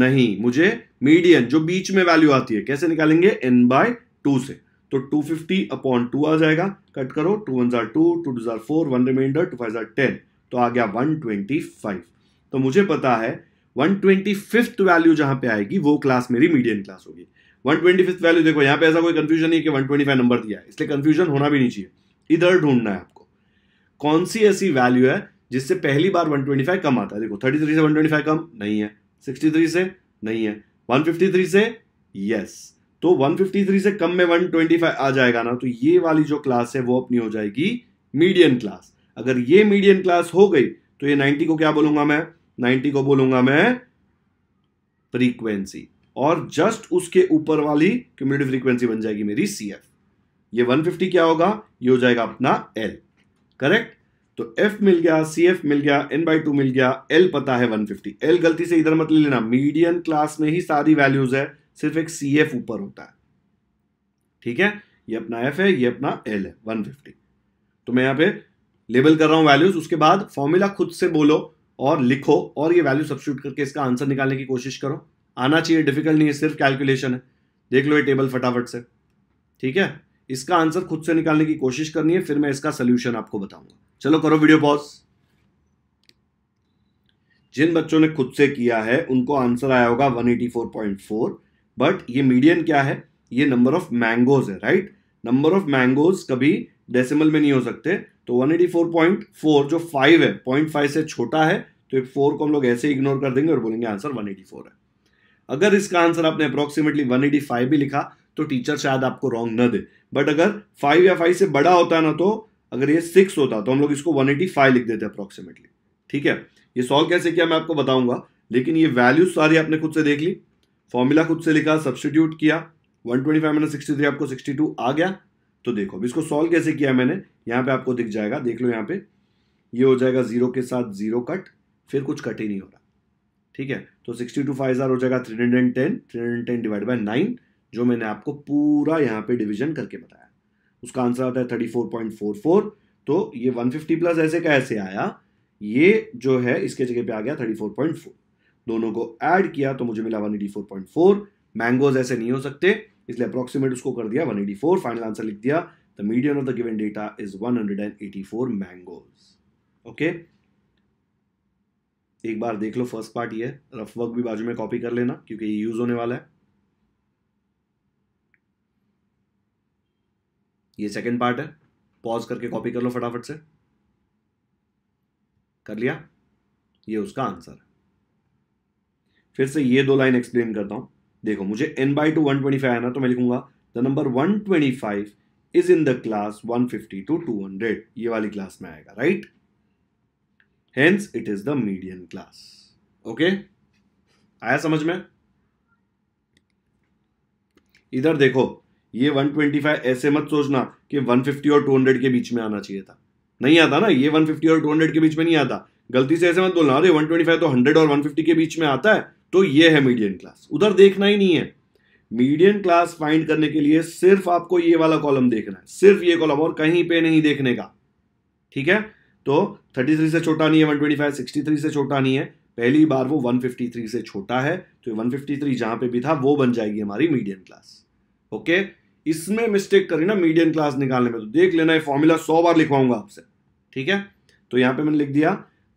नहीं मुझे मीडियन जो बीच में वैल्यू आती है कैसे निकालेंगे एन बाय टू से तो टू फिफ्टी अपॉन टू आ जाएगा कट करो टू वन जार टू टू टू जार four one reminder two five जार टेन तो आ गया वन ट्वेंटी फाइव तो मुझे पता है वन ट्वेंटी फिफ्थ वैल्यू जहां पे आएगी वो क्लास मेरी मीडियम क्लास होगी वन ट्वेंटी फिफ्थ वैल्यू देखो यहां पे ऐसा कोई कंफ्यूजन नहीं कि वन ट्वेंटी फाइव नंबर दिया है इसलिए कंफ्यूजन होना भी नहीं चाहिए इधर ढूंढना है कौन सी ऐसी वैल्यू है जिससे पहली बार 125 कम आता है देखो 33 से 125 कम नहीं है 63 से नहीं है 153 से यस तो 153 से कम में 125 आ जाएगा ना तो ये वाली जो क्लास है वो अपनी हो जाएगी मीडियम क्लास अगर ये मीडियम क्लास हो गई तो ये 90 को क्या बोलूंगा मैं 90 को बोलूंगा मैं फ्रीक्वेंसी और जस्ट उसके ऊपर वाली कम्युनिटी फ्रीक्वेंसी बन जाएगी मेरी सी एफ ये 150 क्या होगा ये हो जाएगा अपना एल करेक्ट तो एफ मिल गया सी एफ मिल गया एन बाई टू मिल गया एल पता है 150 L गलती से इधर मत ले लेना मीडियन क्लास में ही सारी वैल्यूज है सिर्फ एक सी एफ ऊपर होता है ठीक है ये अपना F है ये अपना L है 150 तो मैं यहां पे लेबल कर रहा हूं वैल्यूज उसके बाद फॉर्मूला खुद से बोलो और लिखो और ये वैल्यू सब्सिट्यूट करके इसका आंसर निकालने की कोशिश करो आना चाहिए डिफिकल्ट नहीं है सिर्फ कैलकुलेशन है देख लो ये टेबल फटाफट से ठीक है इसका आंसर खुद से निकालने की कोशिश करनी है फिर मैं इसका सोल्यूशन आपको बताऊंगा चलो करो वीडियो पॉज जिन बच्चों ने खुद से किया है उनको आंसर आया होगा 184.4 बट ये मीडियन क्या है ये नंबर ऑफ मैंगोज है राइट नंबर ऑफ मैंगोज कभी डेसिमल में नहीं हो सकते तो 184.4 जो 5 है 0.5 से छोटा है तो 4 को हम लोग ऐसे इग्नोर कर देंगे और बोलेंगे आंसर 184 है अगर इसका आंसर आपने अप्रोक्सीमेटली 185 भी लिखा तो टीचर शायद आपको रॉन्ग न दे बट अगर फाइव या फाइव से बड़ा होता ना तो अगर ये सिक्स होता तो हम लोग इसको वन एटी फाइव लिख देते अप्रोक्सीमेटली ठीक है ये सॉल्व कैसे किया मैं आपको बताऊंगा लेकिन ये वैल्यूज सारी आपने खुद से देख ली फॉर्मूला खुद से लिखा सब्सटीट्यूट किया one twenty five minus sixty three आपको सिक्सटी टू आ गया तो देखो अब इसको सॉल्व कैसे किया मैंने यहाँ पे आपको दिख जाएगा देख लो यहाँ पे ये हो जाएगा जीरो के साथ जीरो कट फिर कुछ कट ही नहीं हो रहा ठीक है तो सिक्सटी टू फाइव हो जाएगा three hundred and ten three hundred ten divide by nine जो मैंने आपको पूरा यहाँ पे डिवीजन करके बताया उसका आंसर आता है thirty four point four four तो ये वन फिफ्टी प्लस ऐसे का ऐसे आया ये जो है इसके जगह पे आ गया थर्टी फोर पॉइंट फोर दोनों को ऐड किया तो मुझे मिला one eighty four point four mangoes ऐसे नहीं हो सकते इसलिए अप्रोक्सीमेट उसको कर दिया one eighty four final answer लिख दिया the medium of the given data is one hundred and eighty four mangoes okay एक बार देख लो फर्स्ट पार्ट ये रफ वर्क भी बाजू में कॉपी कर लेना क्योंकि ये यूज होने वाला है ये सेकेंड पार्ट है पॉज करके कॉपी कर लो फटाफट से कर लिया ये उसका आंसर फिर से ये दो लाइन एक्सप्लेन करता हूं देखो मुझे n by two one twenty five आना तो मैं लिखूंगा the number one twenty five is in the class one fifty two two hundred ये वाली क्लास में आएगा right hence it is the medium class okay आया समझ में इधर देखो ये 125 ऐसे मत सोचना कि 150 और 200 के बीच में आना चाहिए था नहीं आता ना ये 150 और 200 के बीच में नहीं आता गलती से ऐसे मत बोलना अरे 125 तो 100 और 150 के बीच में आता है तो ये है मीडियम क्लास उधर देखना ही नहीं है मीडियम क्लास फाइंड करने के लिए सिर्फ आपको ये वाला कॉलम देखना है सिर्फ ये कॉलम और कहीं पर नहीं देखने का ठीक है तो थर्टी से छोटा नहीं है वन ट्वेंटी से छोटा नहीं है पहली बार वो 153 से छोटा है तो 153 जहां पे भी था वो बन जाएगी हमारी मीडियम क्लास ओके इसमें मिस्टेक करी ना मीडियम क्लास निकालने में तो देख लेना ये फॉर्मूला सौ बार लिखवाऊंगा आपसे ठीक है तो यहां पे मैंने लिख दिया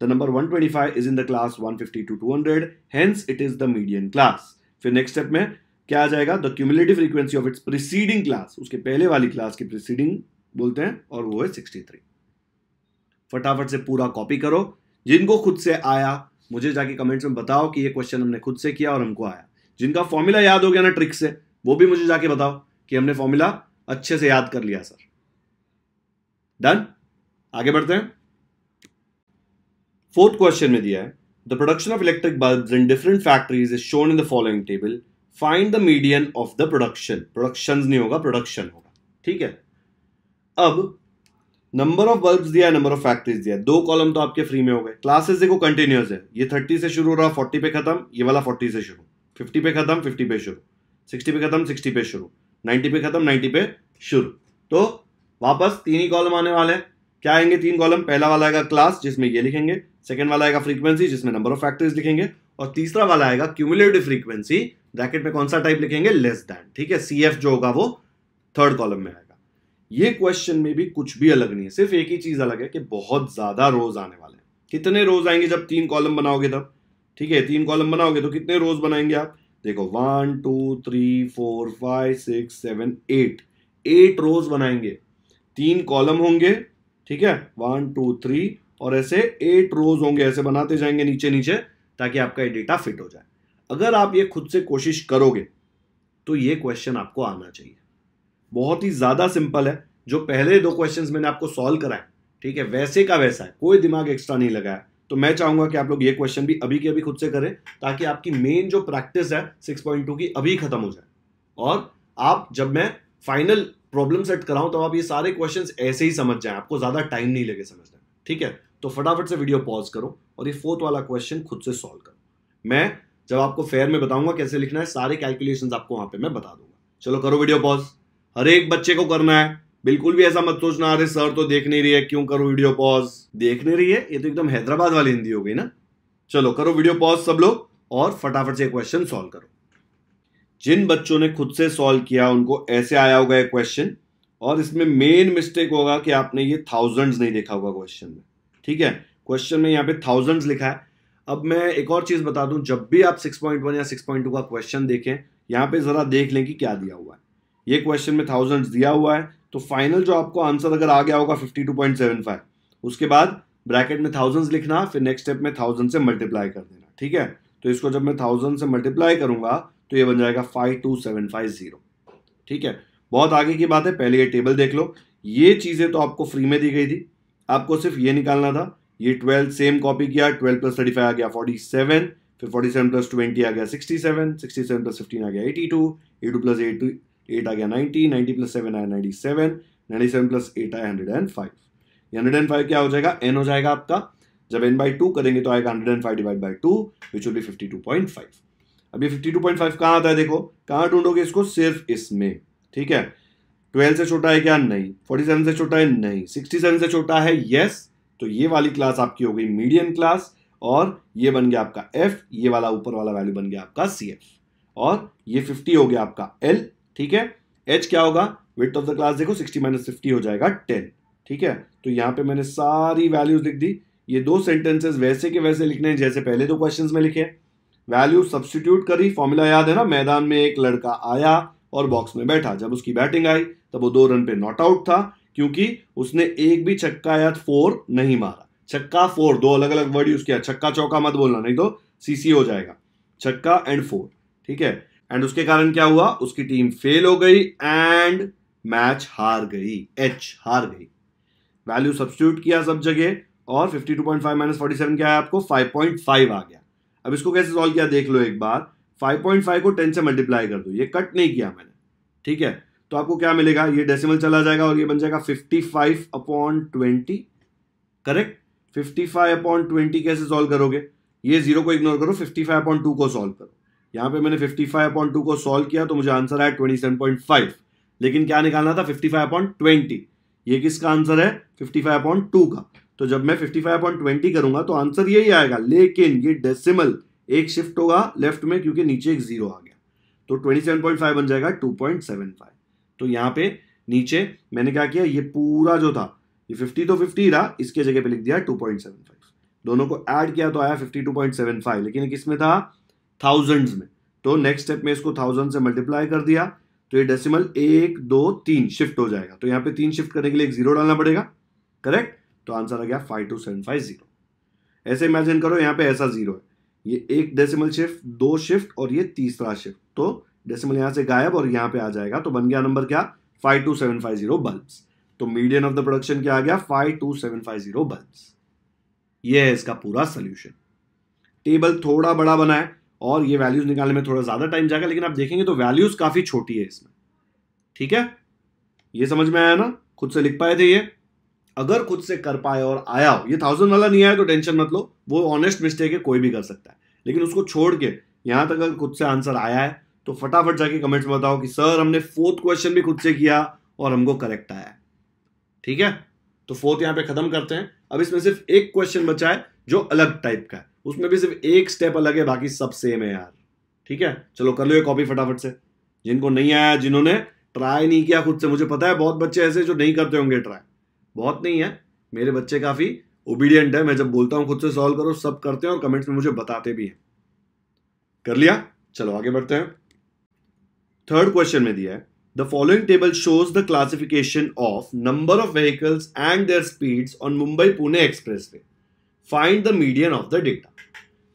the number 125 is in the class 150 to 200 hence it is the medium class फिर नेक्स्ट स्टेप में क्या आ जाएगा the cumulative frequency of its preceding class उसके पहले वाली क्लास की प्रिसीडिंग बोलते हैं और वो है 63 फटाफट से पूरा कॉपी करो जिनको खुद से आया मुझे जाके कमेंट्स में बताओ कि ये क्वेश्चन हमने खुद से किया और हमको आया जिनका फॉर्मूला याद हो गया ना ट्रिक से वो भी मुझे जाके बताओ कि हमने फॉर्मूला अच्छे से याद कर लिया सर डन आगे बढ़ते हैं फोर्थ क्वेश्चन में दिया है the production of electric bulb in different factories is shown in the following table find the median of the production production नहीं होगा प्रोडक्शन होगा ठीक है अब नंबर ऑफ बल्ब दिया नंबर ऑफ फैक्ट्रीज दिया दो कॉलम तो आपके फ्री में हो गए क्लासेस देखो कंटिन्यूस है ये थर्टी से शुरू हो रहा फोर्टी पे खत्म ये वाला फोर्टी से शुरू फिफ्टी पे खत्म फिफ्टी पे शुरू सिक्सटी पे खत्म सिक्सटी पे शुरू 90 पे खत्म 90 पे शुरू तो वापस तीन ही कॉलम आने वाले हैं क्या आएंगे तीन कॉलम पहला वाला आएगा क्लास जिसमें ये लिखेंगे सेकंड वाला आएगा फ्रीक्वेंसी जिसमें नंबर ऑफ फैक्टर्स लिखेंगे और तीसरा वाला आएगा क्यूमुलेटिव फ्रीक्वेंसी ब्रैकेट में कौन सा टाइप लिखेंगे लेस दैन ठीक है सी जो होगा वो थर्ड कॉलम में आएगा ये क्वेश्चन में भी कुछ भी अलग नहीं है सिर्फ एक ही चीज अलग है कि बहुत ज्यादा रोज आने वाले हैं कितने रोज आएंगे जब तीन कॉलम बनाओगे तब ठीक है तीन कॉलम बनाओगे तो कितने रोज बनाएंगे आप देखो one two three four five six seven eight eight rows बनाएंगे तीन कॉलम होंगे ठीक है वन टू थ्री और ऐसे एट रोज होंगे ऐसे बनाते जाएंगे नीचे नीचे ताकि आपका ये डेटा फिट हो जाए अगर आप ये खुद से कोशिश करोगे तो ये क्वेश्चन आपको आना चाहिए बहुत ही ज़्यादा सिंपल है जो पहले दो क्वेश्चन मैंने आपको सॉल्व कराए ठीक है वैसे का वैसा है कोई दिमाग एक्स्ट्रा नहीं लगाया तो मैं चाहूंगा कि आप लोग ये क्वेश्चन भी अभी के अभी खुद से करें ताकि आपकी मेन जो प्रैक्टिस है टू की अभी खत्म हो जाए और आप जब मैं फाइनल प्रॉब्लम सेट कराऊं तो आप ये सारे क्वेश्चन ऐसे ही समझ जाए आपको ज़्यादा टाइम नहीं लगे समझने ठीक है तो फटाफट से वीडियो पॉज करो और ये फोर्थ वाला क्वेश्चन खुद से सॉल्व करो मैं जब आपको फेयर में बताऊंगा कैसे लिखना है सारे कैलकुलेशन आपको वहां पे मैं बता दूंगा चलो करो वीडियो पॉज हर एक बच्चे को करना है बिल्कुल भी ऐसा मत सोचना अरे सर तो देख नहीं रही है क्यों करो वीडियो पॉज देख नहीं रही है ये तो एकदम हैदराबाद वाली हिंदी हो गई ना चलो करो वीडियो पॉज सब लोग और फटाफट से क्वेश्चन सॉल्व करो जिन बच्चों ने खुद से सॉल्व किया उनको ऐसे आया होगा एक क्वेश्चन और इसमें मेन मिस्टेक होगा कि आपने ये थाउजेंड्स नहीं देखा होगा क्वेश्चन में ठीक है क्वेश्चन में यहाँ पे थाउजेंड्स लिखा है अब मैं एक और चीज़ बता दूं जब भी आप 6.1 या 6.2 का क्वेश्चन देखें यहाँ पे ज़रा देख लें कि क्या दिया हुआ है ये क्वेश्चन में थाउजेंड्स दिया हुआ है तो फाइनल जो आपको आंसर अगर आ गया होगा fifty two point seven five उसके बाद ब्रैकेट में थाउजेंड लिखना फिर नेक्स्ट स्टेप में थाउजेंड से मल्टीप्लाई कर देना ठीक है तो इसको जब मैं थाउजेंड से मल्टीप्लाई करूंगा तो ये बन जाएगा five two seven five zero ठीक है बहुत आगे की बात है पहले ये टेबल देख लो ये चीज़ें तो आपको फ्री में दी गई थी आपको सिर्फ ये निकालना था ये ट्वेल्व सेम कॉपी किया ट्वेल्व प्लस थर्टी फाइव आ गया फोर्टी सेवन फिर फोर्टी सेवन प्लस ट्वेंटी आ गया sixty seven sixty seven plus fifteen आ गया eighty two eighty two plus eighty eight आ गया नाइनटी नाइनटी प्लस सेवन आया ninety seven ninety seven plus eight आया hundred and five hundred and five क्या हो जाएगा एन हो जाएगा आपका जब एन बाई टू करेंगे तो आएगा hundred and five divide by two which will be fifty two point five अब ये फिफ्टी टू पॉइंट फाइव कहाँ आता है देखो कहाँ ढूंढोगे इसको सिर्फ इसमें ठीक है ट्वेल्व से छोटा है क्या नहीं फोर्टी सेवन से छोटा है नहीं सिक्सटी सेवन से छोटा है यस तो ये वाली क्लास आपकी हो गई मीडियम क्लास और ये बन गया आपका एफ ये वाला ऊपर वाला वैल्यू बन गया आपका सी एफ और ये फिफ्टी हो गया आपका एल ठीक है एच क्या होगा विथ ऑफ द क्लास देखो सिक्सटी माइनस फिफ्टी हो जाएगा टेन ठीक है तो यहाँ पे मैंने सारी वैल्यूज लिख दी ये दो सेंटेंसेस वैसे के वैसे लिखने हैं जैसे पहले दो क्वेश्चन में लिखे वैल्यू सब्सटीट्यूट करी फॉर्मूला याद है ना मैदान में एक लड़का आया और बॉक्स में बैठा जब उसकी बैटिंग आई तब वो दो रन पे नॉट आउट था क्योंकि उसने एक भी छक्का या फोर नहीं मारा छक्का फोर दो अलग अलग वर्ड यूज किया छक्का चौका मत बोलना नहीं तो सीसी हो जाएगा छक्का एंड फोर ठीक है एंड उसके कारण क्या हुआ उसकी टीम फेल हो गई एंड मैच हार गई एच हार गई वैल्यू सब्सिट्यूट किया सब जगह और 52.5 माइनस सेवन क्या है आपको 5.5 आ गया अब इसको कैसे सॉल्व किया देख लो एक बार 5.5 को 10 से मल्टीप्लाई कर दो ये कट नहीं किया मैंने ठीक है तो आपको क्या मिलेगा ये डेसिमल चला जाएगा और ये बन जाएगा 55 upon twenty correct 55 upon twenty कैसे सॉल्व करोगे ये जीरो को इग्नोर करो 55 अपॉन टू को सॉल्व करो यहां पे मैंने 55 फाइव अपॉइंट को सॉल्व किया तो मुझे आंसर आया 27.5 लेकिन क्या निकालना था 55 फाइव अपॉइंट ट्वेंटी ये किसका आंसर है 55 फाइव अपॉइंट टू का तो जब मैं 55 फाइव अपॉइंट ट्वेंटी करूंगा तो आंसर यही आएगा लेकिन ये डेसिमल एक शिफ्ट होगा लेफ्ट में क्योंकि नीचे एक जीरो आ गया तो 27.5 बन जाएगा 2.75 तो यहां पे नीचे मैंने क्या किया ये पूरा जो था ये 50 तो 50 रहा इसके जगह पे लिख दिया 2.75 दोनों को ऐड किया तो आया 52.75 लेकिन किसमें था थाउजेंड्स में तो नेक्स्ट स्टेप में इसको थाउजेंड से मल्टीप्लाई कर दिया तो ये डेसिमल एक दो तीन शिफ्ट हो जाएगा तो यहाँ पे तीन शिफ्ट करने के लिए एक जीरो डालना पड़ेगा करेक्ट तो आंसर आ गया five two seven five zero ऐसे इमेजिन करो यहाँ पे ऐसा जीरो है ये एक डेसिमल शिफ्ट दो शिफ्ट और ये तीसरा शिफ्ट तो डेसिमल यहाँ से गायब और यहाँ पे आ जाएगा तो बन गया नंबर क्या five two seven five zero bulb तो मीडियम ऑफ द प्रोडक्शन क्या आ गया five two seven five zero bulb यह है इसका पूरा सोल्यूशन टेबल थोड़ा बड़ा बनाया और ये वैल्यूज निकालने में थोड़ा ज़्यादा टाइम जाएगा लेकिन आप देखेंगे तो वैल्यूज काफ़ी छोटी है इसमें ठीक है ये समझ में आया ना खुद से लिख पाए थे ये अगर खुद से कर पाए और आया हो ये थाउजेंड वाला नहीं आया तो टेंशन मत लो वो ऑनेस्ट मिस्टेक है कोई भी कर सकता है लेकिन उसको छोड़ के यहां तक अगर खुद से आंसर आया है तो फटाफट जाके कमेंट्स में बताओ कि सर हमने फोर्थ क्वेश्चन भी खुद से किया और हमको करेक्ट आया ठीक है तो फोर्थ यहाँ पे खत्म करते हैं अब इसमें सिर्फ एक क्वेश्चन बचा है जो अलग टाइप का है उसमें भी सिर्फ एक स्टेप अलग है बाकी सब सेम है यार ठीक है चलो कर लो ये कॉपी फटाफट से जिनको नहीं आया जिन्होंने ट्राई नहीं किया खुद से मुझे पता है बहुत बच्चे ऐसे जो नहीं करते होंगे ट्राई बहुत नहीं है मेरे बच्चे काफ़ी ओबीडियंट है मैं जब बोलता हूं खुद से सॉल्व करो सब करते हैं और कमेंट्स में मुझे बताते भी हैं कर लिया चलो आगे बढ़ते हैं थर्ड क्वेश्चन में दिया है the following table shows the classification of number of vehicles and their speeds on Mumbai Pune expressway find the median of the data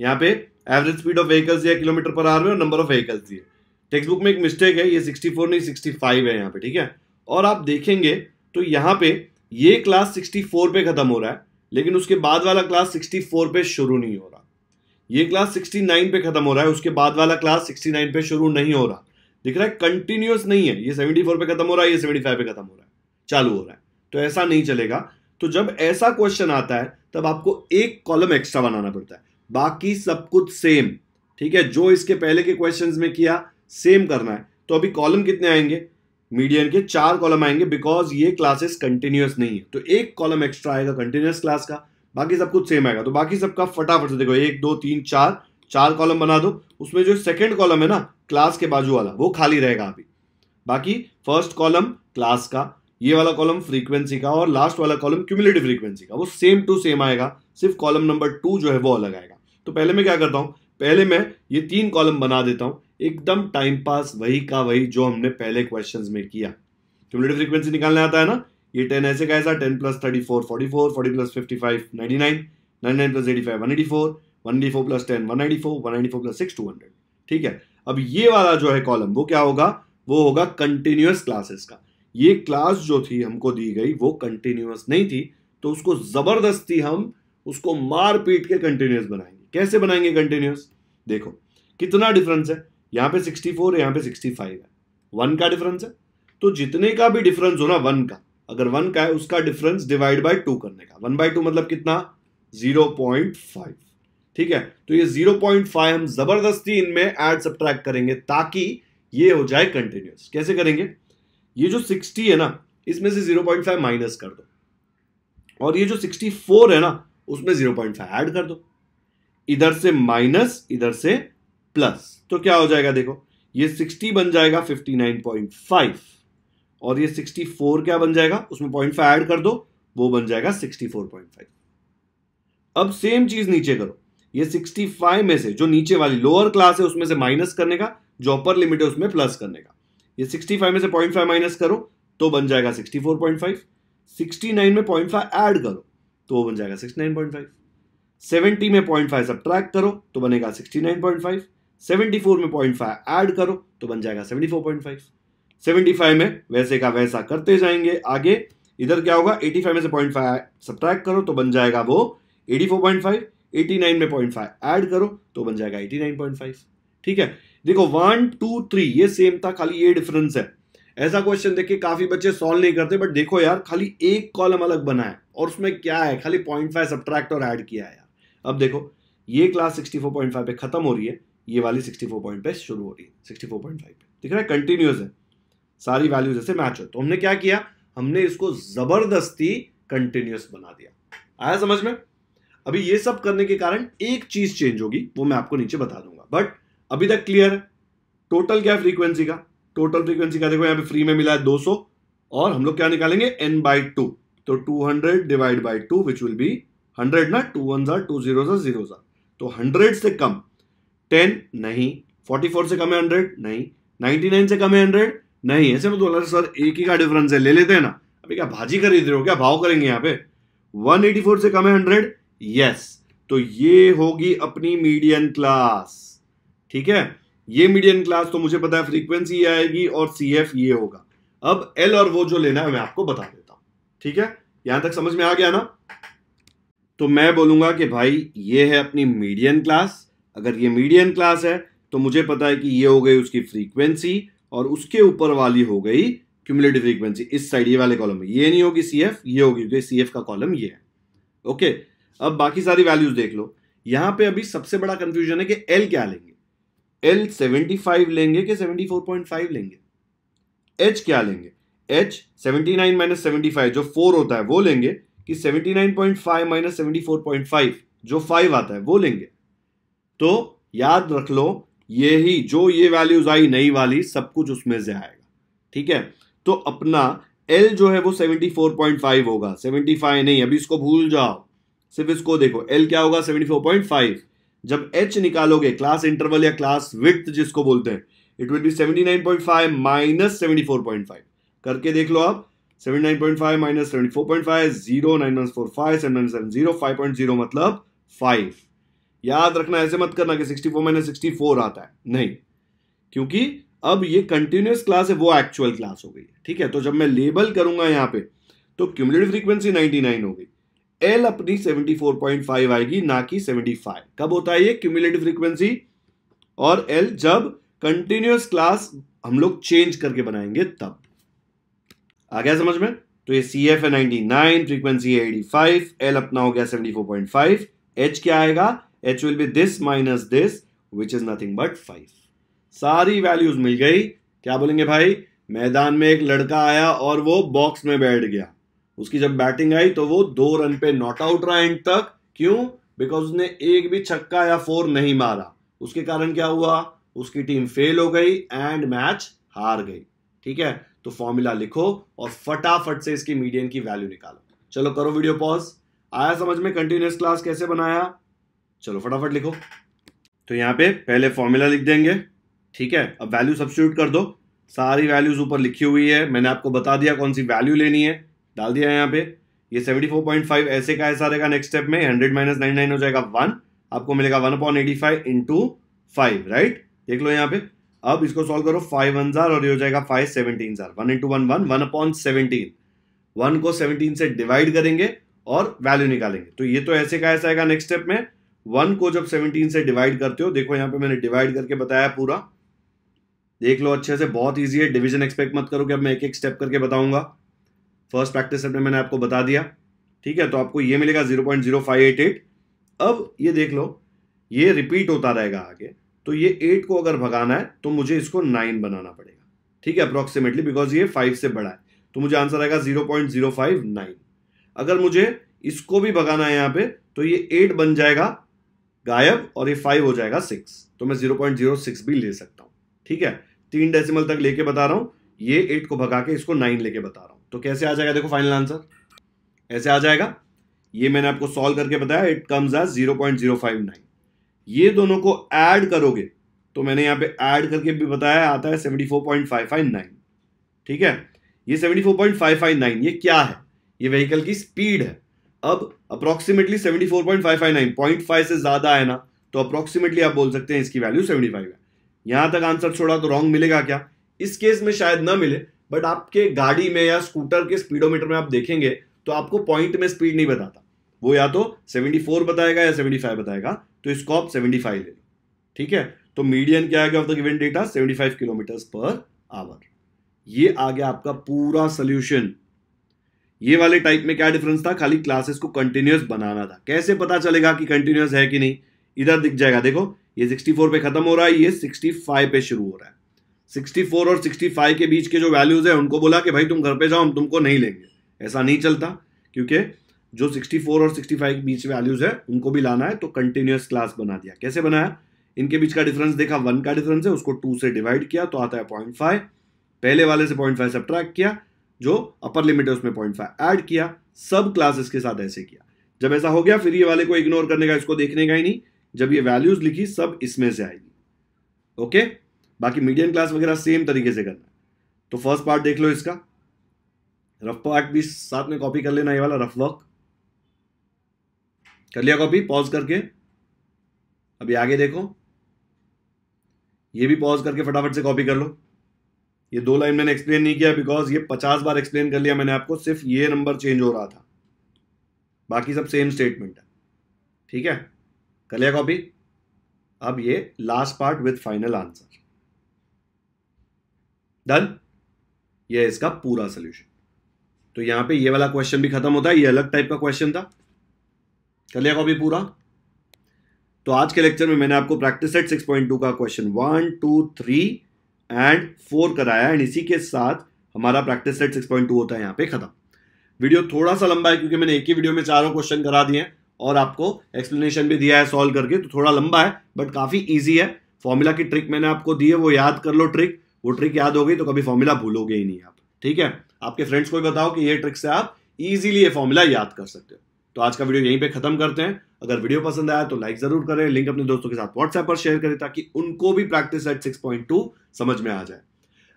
यहाँ पे एवरेज स्पीड ऑफ व्हीकल्स दिया किलोमीटर पर आर में और number of vehicles दिए text book में एक mistake है ये 64 नहीं 65 है यहाँ पे ठीक है और आप देखेंगे तो यहाँ पे ये क्लास 64 पे ख़त्म हो रहा है लेकिन उसके बाद वाला क्लास 64 पे शुरू नहीं हो रहा ये क्लास 69 पे ख़त्म हो रहा है उसके बाद वाला क्लास 69 पे शुरू नहीं हो रहा दिख रहा है कंटिन्यूस नहीं है ये 74 पे ख़त्म हो रहा है ये 75 पे ख़त्म हो रहा है चालू हो रहा है तो ऐसा नहीं चलेगा तो जब ऐसा क्वेश्चन आता है तब आपको एक कॉलम एक्स्ट्रा बनाना पड़ता है बाकी सब कुछ सेम ठीक है जो इसके पहले के क्वेश्चन में किया सेम करना है तो अभी कॉलम कितने आएंगे मीडियन के चार कॉलम आएंगे बिकॉज ये क्लासेस कंटिन्यूस नहीं है तो एक कॉलम एक्स्ट्रा आएगा कंटिन्यूस क्लास का बाकी सब कुछ सेम आएगा तो बाकी सबका फटाफट से देखो एक दो तीन चार चार कॉलम बना दो उसमें जो सेकंड कॉलम है ना क्लास के बाजू वाला वो खाली रहेगा अभी बाकी फर्स्ट कॉलम क्लास का ये वाला कॉलम फ्रीक्वेंसी का और लास्ट वाला कॉलम क्यूमुलेटिव फ्रीक्वेंसी का वो सेम टू सेम आएगा सिर्फ कॉलम नंबर टू जो है वो अलग आएगा तो पहले मैं क्या करता हूँ पहले मैं ये तीन कॉलम बना देता हूँ एकदम टाइम पास वही का वही जो हमने पहले क्वेश्चन में किया क्यूमुलेटिव फ्रीक्वेंसी निकालने आता है ना ये टेन ऐसे का ऐसा ten plus thirty four forty four forty plus fifty five ninety nine nine nine plus eighty five one eighty four one eighty four plus ten one ninety four one ninety four plus six two hundred ठीक है अब ये वाला जो है column वो क्या होगा वो होगा कंटिन्यूस क्लासेस का ये क्लास जो थी हमको दी गई वो कंटिन्यूस नहीं थी तो उसको ज़बरदस्ती हम उसको मार पीट के कंटिन्यूस बनाएंगे कैसे बनाएंगे कंटिन्यूस देखो कितना डिफरेंस है यहां पे 64 फोर यहां पे 65 है वन का डिफरेंस है तो जितने का भी डिफरेंस हो ना वन का अगर वन का है उसका डिफरेंस डिवाइड बाई टू करने का वन बाई टू मतलब कितना जीरो पॉइंट फाइव ठीक है तो ये जीरो पॉइंट फाइव हम जबरदस्ती इनमें एड सब करेंगे ताकि ये हो जाए कंटिन्यूस कैसे करेंगे ये जो सिक्सटी है ना इसमें से जीरो पॉइंट फाइव माइनस कर दो और ये जो सिक्सटी फोर है ना उसमें जीरो पॉइंट फाइव ऐड कर दो इधर से माइनस इधर से प्लस तो क्या हो जाएगा देखो ये सिक्सटी बन जाएगा 59.5 और ये 64 क्या बन जाएगा उसमें पॉइंट फाइव ऐड कर दो वो बन जाएगा सिक्सटी फोर पॉइंट फाइव अब सेम चीज नीचे करो ये 65 में से जो नीचे वाली लोअर क्लास है उसमें से माइनस करने का जो अपर लिमिट है उसमें प्लस करने का ये 65 में से 0.5 माइनस करो तो बन जाएगा 64.5 69 में 0.5 ऐड करो तो वो बन जाएगा 69.5 70 में 0.5 सब्ट्रैक्ट करो तो बनेगा 69.5 74 में 0.5 ऐड करो तो बन जाएगा 74.5 75 में वैसे का वैसा करते जाएंगे आगे इधर क्या होगा 85 में से 0.5 सब्ट्रैक्ट करो तो बन जाएगा वो 84.5 89 में 0.5 ऐड करो तो बन जाएगा 89.5 ठीक है देखो वन टू थ्री ये सेम था खाली ये डिफरेंस है ऐसा क्वेश्चन देखिए काफी बच्चे सॉल्व नहीं करते बट देखो यार खाली एक कॉलम अलग बना है और उसमें क्या है खाली पॉइंट फाइव सब्ट्रैक्ट और ऐड किया है यार अब देखो ये class sixty four point five पे खत्म हो रही है ये वाली सिक्सटी फोर पॉइंट पे शुरू हो रही है सिक्सटी फोर पॉइंट फाइव पे रहा है कंटिन्यूस है सारी वैल्यूज ऐसे मैच हो तो हमने क्या किया हमने इसको जबरदस्ती कंटिन्यूस बना दिया आया समझ में अभी ये सब करने के कारण एक चीज चेंज होगी वो मैं आपको नीचे बता दूंगा बट अभी तक क्लियर है टोटल क्या फ्रीक्वेंसी का टोटल फ्रीक्वेंसी का देखो यहाँ पे फ्री में मिला है 200 और हम लोग क्या निकालेंगे एन बाई टू तो 200 divide by two which will be 100 ना टू वन जार टू जीरो जार जीरो जार तो 100 से कम 10 नहीं 44 से कम है 100 नहीं 99 से कम है 100 नहीं ऐसे में तो अलग सर एक ही का डिफरेंस है ले लेते हैं ना अभी क्या भाजी खरीद रहे हो क्या भाव करेंगे यहाँ पे फोर से कम है हंड्रेड यस तो ये होगी अपनी मीडियम क्लास ठीक है ये मीडियम क्लास तो मुझे पता है फ्रीक्वेंसी ये आएगी और सी एफ ये होगा अब एल और वो जो लेना है मैं आपको बता देता हूं ठीक है यहां तक समझ में आ गया ना तो मैं बोलूंगा कि भाई ये है अपनी मीडियम क्लास अगर ये मीडियम क्लास है तो मुझे पता है कि ये हो गई उसकी फ्रीक्वेंसी और उसके ऊपर वाली हो गई क्यूमुलेटिव फ्रीक्वेंसी इस साइड ये वाले कॉलम में ये नहीं होगी सी एफ ये होगी क्योंकि सी एफ का कॉलम ये है ओके अब बाकी सारी वैल्यूज देख लो यहां पे अभी सबसे बड़ा कंफ्यूजन है कि एल क्या लेंगे एल सेवेंटी फाइव लेंगे कि सेवेंटी फोर पॉइंट फाइव लेंगे एच क्या लेंगे h seventy nine minus seventy five जो फोर होता है वो लेंगे कि seventy nine point five minus seventy four point five जो फाइव आता है वो लेंगे तो याद रख लो ये ही जो ये वैल्यूज आई नई वाली सब कुछ उसमें से आएगा ठीक है तो अपना एल जो है वो सेवेंटी फोर पॉइंट फाइव होगा सेवेंटी फाइव नहीं अभी इसको भूल जाओ सिर्फ इसको देखो एल क्या होगा सेवेंटी फोर पॉइंट फाइव जब एच निकालोगे क्लास इंटरवल या क्लास विथ जिसको बोलते हैं इट विल बी 79.5 माइनस 74.5 करके देख लो आप 79.5 minus 74.5 zero nine minus four five seven nine seven zero five point zero मतलब फाइव याद रखना ऐसे मत करना कि 64 माइनस 64 आता है नहीं क्योंकि अब ये कंटिन्यूस क्लास है वो एक्चुअल क्लास हो गई ठीक है तो जब मैं लेबल करूंगा यहाँ पे तो क्यूमुलेटिव फ्रीक्वेंसी 99 हो गई एल अपनी 74.5 आएगी ना कि 75 कब होता है ये क्यूमुलेटिव फ्रीक्वेंसी और एल जब कंटिन्यूस क्लास हम लोग चेंज करके बनाएंगे तब आ गया समझ में तो ये सी एफ है ninety nine frequency eighty five l अपना हो गया seventy four point five h क्या आएगा h will be this minus this which is nothing but five सारी वैल्यूज मिल गई क्या बोलेंगे भाई मैदान में एक लड़का आया और वो बॉक्स में बैठ गया उसकी जब बैटिंग आई तो वो दो रन पे नॉट आउट रहा एंड तक क्यों बिकॉज उसने एक भी छक्का या फोर नहीं मारा उसके कारण क्या हुआ उसकी टीम फेल हो गई एंड मैच हार गई ठीक है तो फॉर्मूला लिखो और फटाफट से इसकी मीडियम की वैल्यू निकालो चलो करो वीडियो पॉज आया समझ में कंटिन्यूस क्लास कैसे बनाया चलो फटाफट लिखो तो यहाँ पे पहले फॉर्मूला लिख देंगे ठीक है अब वैल्यू सब्सिट्यूट कर दो सारी वैल्यूज ऊपर लिखी हुई है मैंने आपको बता दिया कौन सी वैल्यू लेनी है डाल दिया है यहाँ पे ये 74.5 ऐसे का है सारे का नेक्स्ट स्टेप में 100 माइनस नाइन हो जाएगा वन आपको मिलेगा one upon eighty five into five right देख लो यहाँ पे अब इसको सॉल्व करो फाइव वन जार और ये हो जाएगा फाइव सेवनटीन जार one into one one one upon seventeen one को सेवनटीन से डिवाइड करेंगे और वैल्यू निकालेंगे तो ये तो ऐसे का ऐसा आएगा नेक्स्ट स्टेप में वन को जब सेवनटीन से डिवाइड करते हो देखो यहाँ पे मैंने डिवाइड करके बताया पूरा देख लो अच्छे से बहुत ईजी है डिविजन एक्सपेक्ट मत करो कि अब मैं एक एक स्टेप करके बताऊंगा फर्स्ट प्रैक्टिस सेट में मैंने आपको बता दिया ठीक है तो आपको ये मिलेगा zero point zero five eight eight अब ये देख लो ये रिपीट होता रहेगा आगे तो ये एट को अगर भगाना है तो मुझे इसको नाइन बनाना पड़ेगा ठीक है अप्रॉक्सीमेटली बिकॉज ये फाइव से बड़ा है तो मुझे आंसर आएगा zero point zero five nine अगर मुझे इसको भी भगाना है यहाँ पे तो ये एट बन जाएगा गायब और ये फाइव हो जाएगा सिक्स तो मैं जीरो पॉइंट जीरो सिक्स भी ले सकता हूँ ठीक है तीन डेसिमल तक लेके बता रहा हूँ ये एट को भगा के इसको नाइन लेके बता रहा हूँ तो कैसे आ जाएगा देखो फाइनल आंसर ऐसे आ जाएगा ये मैंने आपको सॉल्व करके बताया it comes as zero point zero five nine ये दोनों को ऐड करोगे तो मैंने यहाँ पे ऐड करके भी बताया आता है seventy four point five five nine ठीक है ये seventy four point five five nine ये क्या है ये व्हीकल की स्पीड है अब approximately seventy four point five five nine point five से ज़्यादा है ना तो अप्रोक्सीमेटली आप बोल सकते हैं इसकी वैल्यू सेवेंटी फाइव है यहाँ तक आंसर छोड़ा तो रॉन्ग मिलेगा क्या इस केस में शायद ना मिले बट आपके गाड़ी में या स्कूटर के स्पीडोमीटर में आप देखेंगे तो आपको पॉइंट में स्पीड नहीं बताता वो या तो 74 बताएगा या 75 बताएगा तो इसको आप 75 ले लो ठीक है तो मीडियम क्या आएगा of the given data 75 kilometre per hour ये आ गया आपका पूरा सोल्यूशन ये वाले टाइप में क्या डिफरेंस था खाली क्लासेस को कंटिन्यूस बनाना था कैसे पता चलेगा कि कंटिन्यूस है कि नहीं इधर दिख जाएगा देखो ये 64 पे खत्म हो रहा है ये 65 पे शुरू हो रहा है 64 और 65 के बीच के जो वैल्यूज़ है उनको बोला कि भाई तुम घर पे जाओ हम तुमको नहीं लेंगे ऐसा नहीं चलता क्योंकि जो 64 और 65 के बीच वैल्यूज़ है उनको भी लाना है तो कंटिन्यूस क्लास बना दिया कैसे बनाया इनके बीच का डिफरेंस देखा वन का डिफरेंस है उसको टू से डिवाइड किया तो आता है पॉइंट फाइव पहले वाले से पॉइंट फाइव सब्ट्रैक्ट किया जो अपर लिमिट है उसमें पॉइंट फाइव ऐड किया सब क्लासेस के साथ ऐसे किया जब ऐसा हो गया फिर ये वाले को इग्नोर करने का इसको देखने का ही नहीं जब ये वैल्यूज़ लिखी सब इसमें से आएगी ओके okay? बाकी मीडियम क्लास वगैरह सेम तरीके से करना है तो फर्स्ट पार्ट देख लो इसका रफ पार्ट भी साथ में कॉपी कर लेना ये वाला रफ वर्क कर लिया कॉपी पॉज करके अभी आगे देखो ये भी पॉज करके फटाफट से कॉपी कर लो ये दो लाइन मैंने एक्सप्लेन नहीं किया बिकॉज ये पचास बार एक्सप्लेन कर लिया मैंने आपको सिर्फ ये नंबर चेंज हो रहा था बाकी सब सेम स्टेटमेंट है ठीक है कर लिया कॉपी अब ये last part with final answer done ये इसका पूरा सोल्यूशन तो यहां पे ये वाला क्वेश्चन भी खत्म होता है ये अलग टाइप का क्वेश्चन था कर लिया कॉपी पूरा तो आज के लेक्चर में मैंने आपको प्रैक्टिस सेट 6.2 का question one two three and four कराया एंड इसी के साथ हमारा प्रैक्टिस सेट 6.2 होता है यहां पे खत्म वीडियो थोड़ा सा लंबा है क्योंकि मैंने एक ही वीडियो में चारों क्वेश्चन करा दिए हैं और आपको एक्सप्लेनेशन भी दिया है सॉल्व करके तो थोड़ा लंबा है बट काफ़ी ईजी है फॉर्मूला की ट्रिक मैंने आपको दी है वो याद कर लो ट्रिक वो ट्रिक याद हो गई तो कभी फॉर्मूला भूलोगे ही नहीं आप ठीक है आपके फ्रेंड्स को भी बताओ कि ये ट्रिक से आप इजीली ये फॉर्मूला याद कर सकते हो तो आज का वीडियो यहीं पे खत्म करते हैं अगर वीडियो पसंद आया तो लाइक जरूर करें लिंक अपने दोस्तों के साथ व्हाट्सएप पर शेयर करें ताकि उनको भी प्रैक्टिस एट टू समझ में आ जाए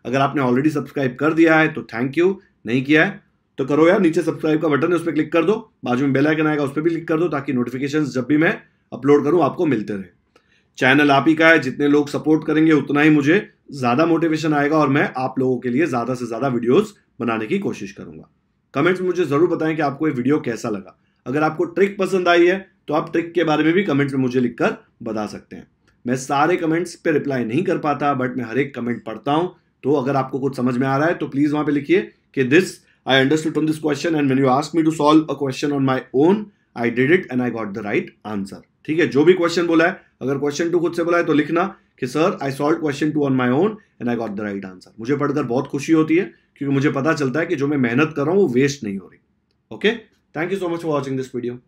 अगर आपने ऑलरेडी सब्सक्राइब कर दिया है तो थैंक यू नहीं किया है तो करो यार नीचे सब्सक्राइब का बटन है उस पर क्लिक कर दो बाजू में बेल आइकन आएगा उस पर भी क्लिक कर दो ताकि नोटिफिकेशन जब भी मैं अपलोड करूँ आपको मिलते रहे चैनल आप ही का है जितने लोग सपोर्ट करेंगे उतना ही मुझे ज़्यादा मोटिवेशन आएगा और मैं आप लोगों के लिए ज़्यादा से ज़्यादा वीडियोस बनाने की कोशिश करूंगा कमेंट्स मुझे ज़रूर बताएं कि आपको ये वीडियो कैसा लगा अगर आपको ट्रिक पसंद आई है तो आप ट्रिक के बारे में भी कमेंट्स में मुझे लिखकर बता सकते हैं मैं सारे कमेंट्स पे रिप्लाई नहीं कर पाता बट मैं हर एक कमेंट पढ़ता हूं तो अगर आपको कुछ समझ में आ रहा है तो प्लीज़ वहां पे लिखिए कि this I understood on this question and when you ask me to solve a question on my own I did it and I got the right answer ठीक है जो भी क्वेश्चन बोला है अगर क्वेश्चन टू खुद से बोला है तो लिखना कि sir I solve question two on my own and I got the right answer मुझे पढ़कर बहुत खुशी होती है क्योंकि मुझे पता चलता है कि जो मैं मेहनत कर रहा हूँ वो वेस्ट नहीं हो रही okay thank you so much for watching this video